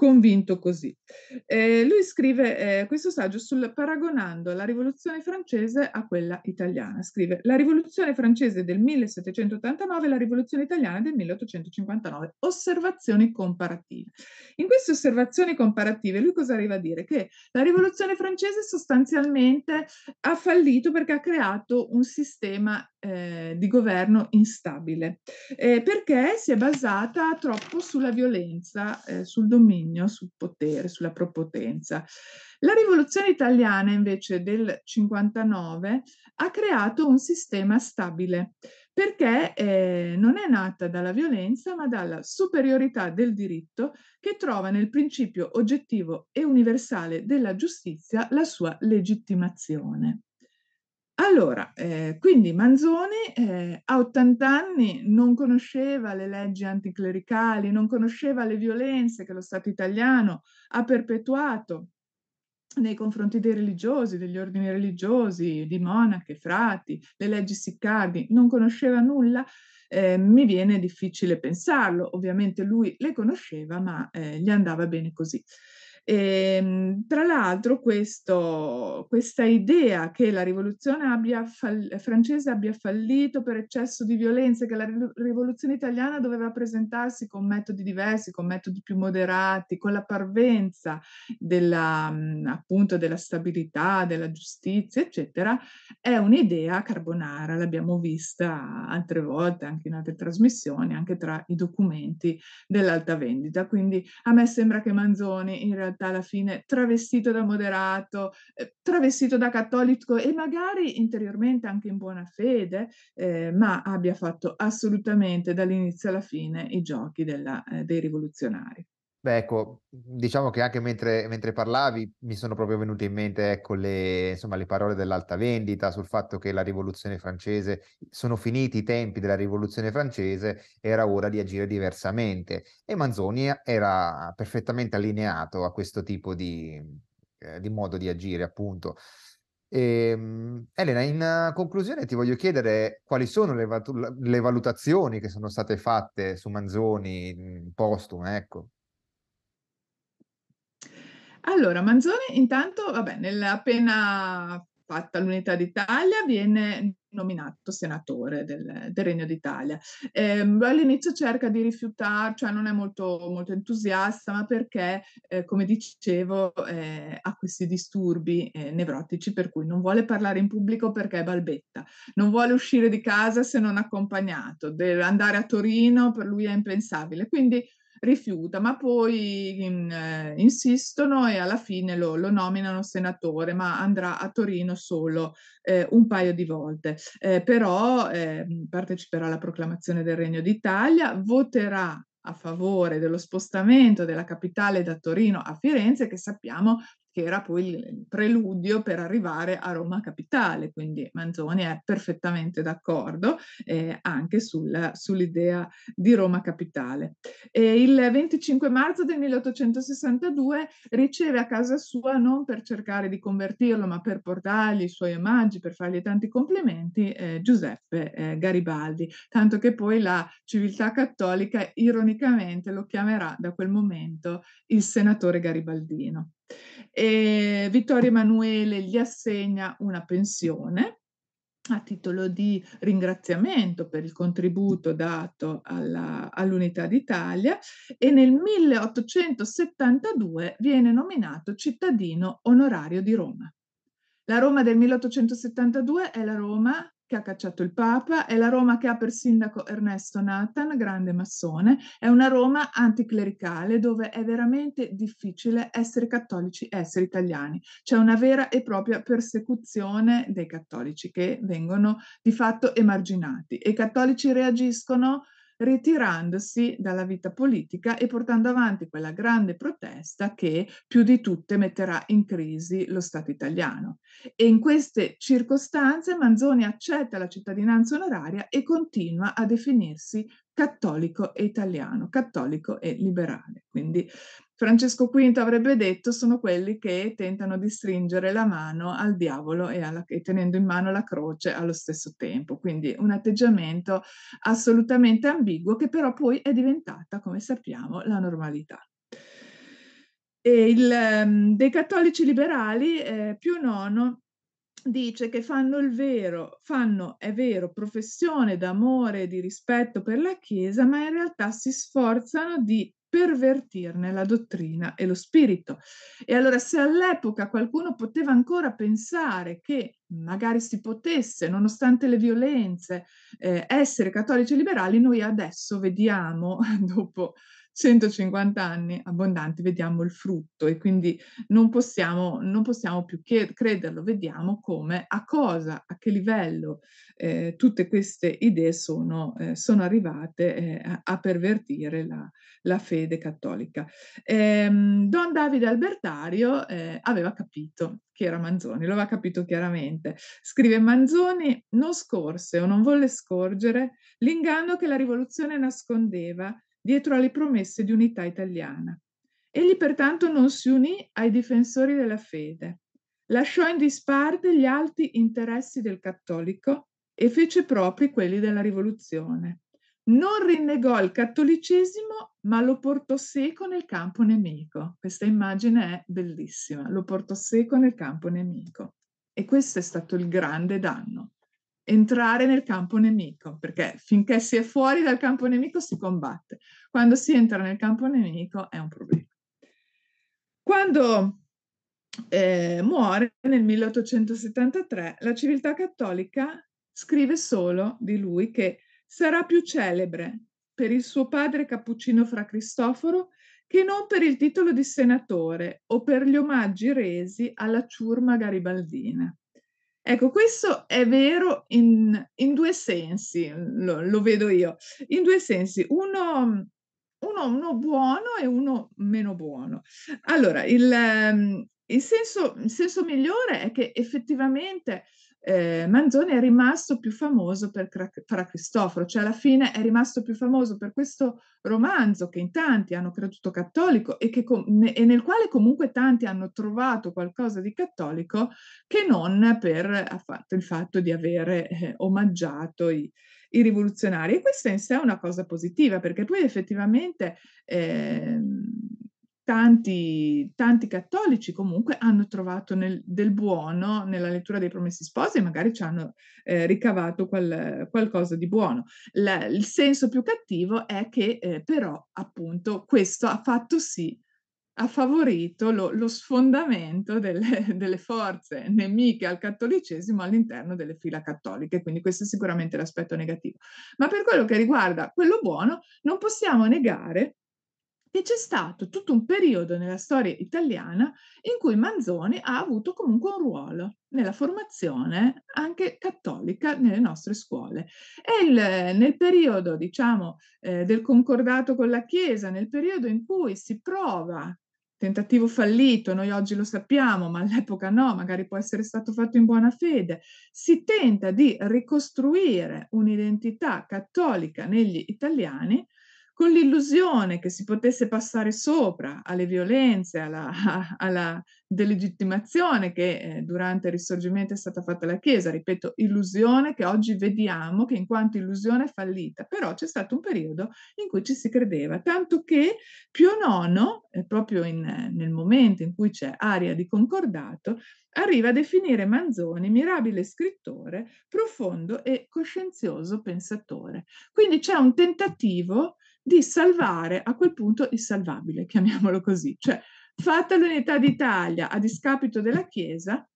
convinto così. Eh, lui scrive eh, questo saggio sul, paragonando la rivoluzione francese a quella italiana. Scrive la rivoluzione francese del 1789 e la rivoluzione italiana del 1859. Osservazioni comparative. In queste osservazioni comparative lui cosa arriva a dire? Che la rivoluzione francese sostanzialmente ha fallito perché ha creato un sistema eh, di governo instabile, eh, perché si è basata troppo sulla violenza, eh, sul dominio, sul potere, sulla propotenza. La rivoluzione italiana invece del 59 ha creato un sistema stabile perché eh, non è nata dalla violenza ma dalla superiorità del diritto che trova nel principio oggettivo e universale della giustizia la sua legittimazione. Allora, eh, quindi Manzoni eh, a 80 anni non conosceva le leggi anticlericali, non conosceva le violenze che lo Stato italiano ha perpetuato nei confronti dei religiosi, degli ordini religiosi, di monache, frati, le leggi Siccardi, non conosceva nulla. Eh, mi viene difficile pensarlo, ovviamente lui le conosceva, ma eh, gli andava bene così. E, ehm, tra l'altro questo, questa idea che la rivoluzione abbia fall- francese abbia fallito per eccesso di violenza, che la rivoluzione italiana doveva presentarsi con metodi diversi, con metodi più moderati, con la parvenza della, mm, appunto, della stabilità, della giustizia, eccetera, è un'idea carbonara, l'abbiamo vista altre volte, anche in altre trasmissioni, anche tra i documenti dell'alta vendita. Quindi a me sembra che Manzoni in realtà realtà alla fine travestito da moderato, eh, travestito da cattolico e magari interiormente anche in buona fede, eh, ma abbia fatto assolutamente dall'inizio alla fine i giochi della, eh, dei rivoluzionari. Beh, ecco, diciamo che anche mentre, mentre parlavi mi sono proprio venute in mente, ecco, le, insomma, le parole dell'alta vendita sul fatto che la rivoluzione francese, sono finiti i tempi della rivoluzione francese, era ora di agire diversamente. E Manzoni era perfettamente allineato a questo tipo di, eh, di modo di agire, appunto. E, ehm, Elena, in conclusione ti voglio chiedere quali sono le, le valutazioni che sono state fatte su Manzoni mm, postum, ecco. Allora, Manzoni intanto, vabbè, appena fatta l'unità d'Italia viene nominato senatore del, del Regno d'Italia. Eh, all'inizio cerca di rifiutare, cioè non è molto, molto entusiasta, ma perché, eh, come dicevo, eh, ha questi disturbi eh, nevrotici per cui non vuole parlare in pubblico perché è balbetta, non vuole uscire di casa se non accompagnato, andare a Torino per lui è impensabile. Quindi rifiuta, ma poi in, eh, insistono e alla fine lo, lo, nominano senatore, ma andrà a Torino solo eh, un paio di volte. Eh, però ehm, parteciperà alla proclamazione del Regno d'Italia, voterà a favore dello spostamento della capitale da Torino a Firenze, che sappiamo che era poi il preludio per arrivare a Roma Capitale, quindi Manzoni è perfettamente d'accordo eh, anche sul, sull'idea di Roma Capitale. E il 25 marzo del 1862 riceve a casa sua, non per cercare di convertirlo, ma per portargli i suoi omaggi, per fargli tanti complimenti, eh, Giuseppe eh, Garibaldi, tanto che poi la civiltà cattolica ironicamente lo chiamerà da quel momento il senatore garibaldino. E Vittorio Emanuele gli assegna una pensione a titolo di ringraziamento per il contributo dato alla, all'Unità d'Italia e nel 1872 viene nominato cittadino onorario di Roma. La Roma del 1872 è la Roma che ha cacciato il Papa, è la Roma che ha per sindaco Ernesto Nathan, grande massone, è una Roma anticlericale dove è veramente difficile essere cattolici, essere italiani. C'è una vera e propria persecuzione dei cattolici che vengono di fatto emarginati e i cattolici reagiscono ritirandosi dalla vita politica e portando avanti quella grande protesta che più di tutte metterà in crisi lo Stato italiano. E in queste circostanze Manzoni accetta la cittadinanza onoraria e continua a definirsi cattolico e italiano, cattolico e liberale. Quindi Francesco V avrebbe detto sono quelli che tentano di stringere la mano al diavolo e, alla, e, tenendo in mano la croce allo stesso tempo, quindi un atteggiamento assolutamente ambiguo che però poi è diventata, come sappiamo, la normalità. Il, ehm, dei cattolici liberali, eh, Pio IX dice che fanno il vero, fanno, è vero, professione d'amore e di rispetto per la Chiesa, ma in realtà si sforzano di pervertirne la dottrina e lo spirito. E allora se all'epoca qualcuno poteva ancora pensare che magari si potesse, nonostante le violenze, eh, essere cattolici e liberali, noi adesso vediamo, dopo 150 anni abbondanti vediamo il frutto e quindi non possiamo, non possiamo più crederlo, vediamo come, a cosa, a che livello eh, tutte queste idee sono, eh, sono arrivate eh, a, pervertire la, la fede cattolica. Ehm, Don Davide Albertario eh, aveva capito che era Manzoni, lo aveva capito chiaramente. Scrive Manzoni non scorse o non volle scorgere l'inganno che la rivoluzione nascondeva dietro alle promesse di unità italiana. Egli pertanto non si unì ai difensori della fede, lasciò in disparte gli alti interessi del cattolico e fece propri quelli della rivoluzione. Non rinnegò il cattolicesimo, ma lo portò seco nel campo nemico. Questa immagine è bellissima, lo portò seco nel campo nemico. E questo è stato il grande danno entrare nel campo nemico, perché finché si è fuori dal campo nemico si combatte, quando si entra nel campo nemico è un problema. Quando eh, muore nel 1873, la civiltà cattolica scrive solo di lui che sarà più celebre per il suo padre Cappuccino fra Cristoforo che non per il titolo di senatore o per gli omaggi resi alla ciurma garibaldina. Ecco, questo è vero in, in due sensi, lo, lo, vedo io, in due sensi, uno, uno, uno buono e uno meno buono. Allora, il, ehm, il, senso, il senso migliore è che effettivamente eh, Manzoni è rimasto più famoso per Fra Cristoforo, cioè alla fine è rimasto più famoso per questo romanzo che in tanti hanno creduto cattolico e, che, e nel quale comunque tanti hanno trovato qualcosa di cattolico che non per affatto, il fatto di avere eh, omaggiato i, i, rivoluzionari. E questa in sé è una cosa positiva perché poi effettivamente... Eh, tanti, tanti cattolici comunque hanno trovato nel, del buono nella lettura dei Promessi Sposi e magari ci hanno eh, ricavato qual, qualcosa di buono. La, il senso più cattivo è che eh, però appunto questo ha fatto sì ha favorito lo, lo sfondamento delle, delle, forze nemiche al cattolicesimo all'interno delle fila cattoliche, quindi questo è sicuramente l'aspetto negativo. Ma per quello che riguarda quello buono, non possiamo negare che c'è stato tutto un periodo nella storia italiana in cui Manzoni ha avuto comunque un ruolo nella formazione anche cattolica nelle nostre scuole. E il, nel periodo, diciamo, eh, del concordato con la Chiesa, nel periodo in cui si prova tentativo fallito, noi oggi lo sappiamo, ma all'epoca no, magari può essere stato fatto in buona fede, si tenta di ricostruire un'identità cattolica negli italiani, con l'illusione che si potesse passare sopra alle violenze, alla, alla delegittimazione che eh, durante il risorgimento è stata fatta la Chiesa, ripeto, illusione che oggi vediamo che in quanto illusione è fallita, però c'è stato un periodo in cui ci si credeva, tanto che Pio IX, eh, proprio in, nel momento in cui c'è aria di concordato, arriva a definire Manzoni mirabile scrittore, profondo e coscienzioso pensatore. Quindi c'è un tentativo di salvare a quel punto il salvabile, chiamiamolo così, cioè fatta l'unità d'Italia a discapito della Chiesa,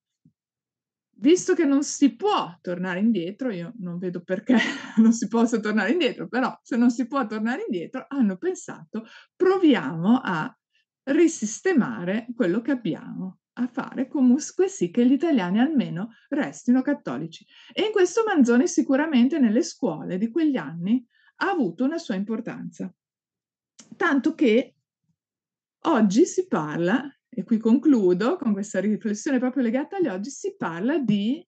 visto che non si può tornare indietro, io non vedo perché non si possa tornare indietro, però se non si può tornare indietro, hanno pensato proviamo a risistemare quello che abbiamo a fare comunque sì che gli italiani almeno restino cattolici. E in questo Manzoni sicuramente nelle scuole di quegli anni ha avuto una sua importanza. Tanto che oggi si parla, e qui concludo con questa riflessione proprio legata agli oggi, si parla di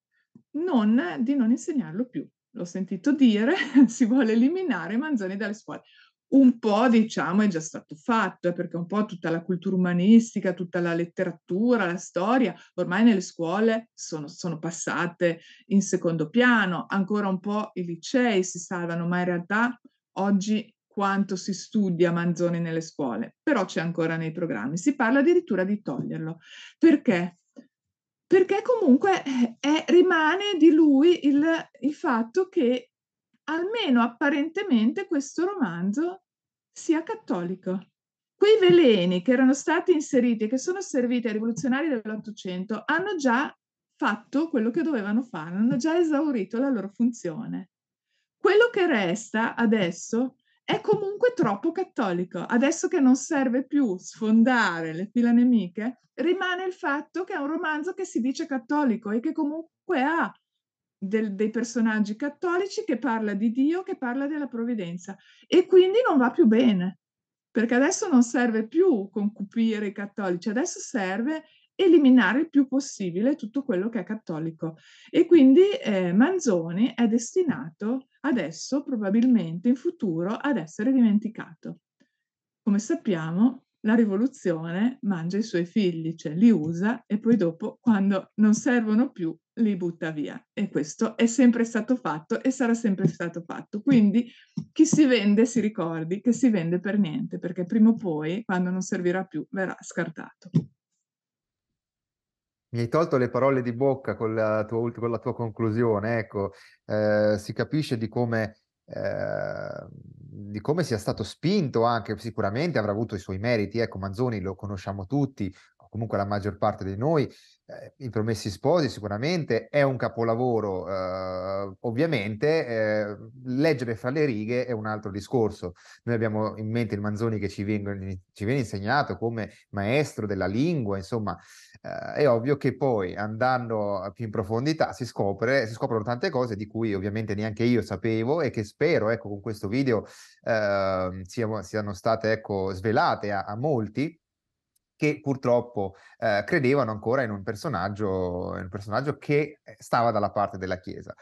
non, di non insegnarlo più. L'ho sentito dire, si vuole eliminare Manzoni dalle scuole un po' diciamo è già stato fatto, eh, perché un po' tutta la cultura umanistica, tutta la letteratura, la storia, ormai nelle scuole sono, sono passate in secondo piano, ancora un po' i licei si salvano, ma in realtà oggi quanto si studia Manzoni nelle scuole, però c'è ancora nei programmi, si parla addirittura di toglierlo. Perché? Perché comunque eh, è, rimane di lui il, il fatto che almeno apparentemente questo romanzo sia cattolico. Quei veleni che erano stati inseriti e che sono serviti ai rivoluzionari dell'Ottocento hanno già fatto quello che dovevano fare, hanno già esaurito la loro funzione. Quello che resta adesso è comunque troppo cattolico. Adesso che non serve più sfondare le fila nemiche, rimane il fatto che è un romanzo che si dice cattolico e che comunque ha del, dei personaggi cattolici che parla di Dio, che parla della provvidenza e quindi non va più bene, perché adesso non serve più concupire i cattolici, adesso serve eliminare il più possibile tutto quello che è cattolico. E quindi eh, Manzoni è destinato adesso, probabilmente in futuro, ad essere dimenticato. Come sappiamo, la rivoluzione mangia i suoi figli, cioè li usa e poi dopo, quando non servono più, li butta via. E questo è sempre stato fatto e sarà sempre stato fatto. Quindi chi si vende si ricordi che si vende per niente, perché prima o poi, quando non servirà più, verrà scartato. Mi hai tolto le parole di bocca con la tua, con la tua conclusione, ecco, eh, si capisce di come... Eh di come sia stato spinto anche, sicuramente avrà avuto i suoi meriti, ecco Manzoni lo conosciamo tutti, comunque la maggior parte di noi, eh, I Promessi Sposi sicuramente è un capolavoro, eh, ovviamente eh, leggere fra le righe è un altro discorso. Noi abbiamo in mente il Manzoni che ci viene, ci viene insegnato come maestro della lingua, insomma eh, è ovvio che poi andando più in profondità si, scopre, si, scoprono tante cose di cui ovviamente neanche io sapevo e che spero ecco, con questo video ehm, siano, siano state ecco, svelate a, a molti che purtroppo eh, credevano ancora in un, personaggio, in un personaggio che eh, stava dalla parte della Chiesa.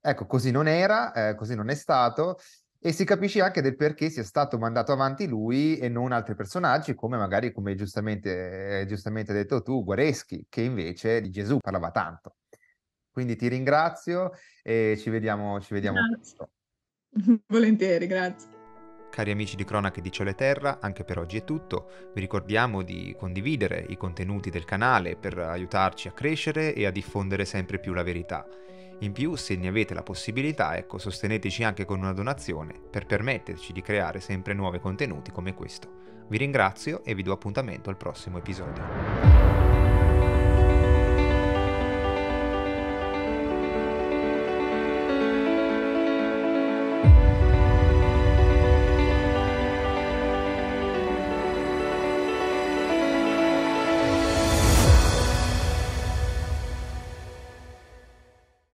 Ecco, così non era, eh, così non è stato e si capisce anche del perché sia stato mandato avanti lui e non altri personaggi, come magari, come giustamente, eh, giustamente hai detto tu, Guareschi, che invece di Gesù parlava tanto. Quindi ti ringrazio e ci vediamo, ci vediamo presto. Volentieri, grazie. Cari amici di Cronache di Cielo e Terra, anche per oggi è tutto. Vi ricordiamo di condividere i contenuti del canale per aiutarci a crescere e a diffondere sempre più la verità. In più, se ne avete la possibilità, ecco, sosteneteci anche con una donazione per permetterci di creare sempre nuovi contenuti come questo. Vi ringrazio e vi do appuntamento al prossimo episodio.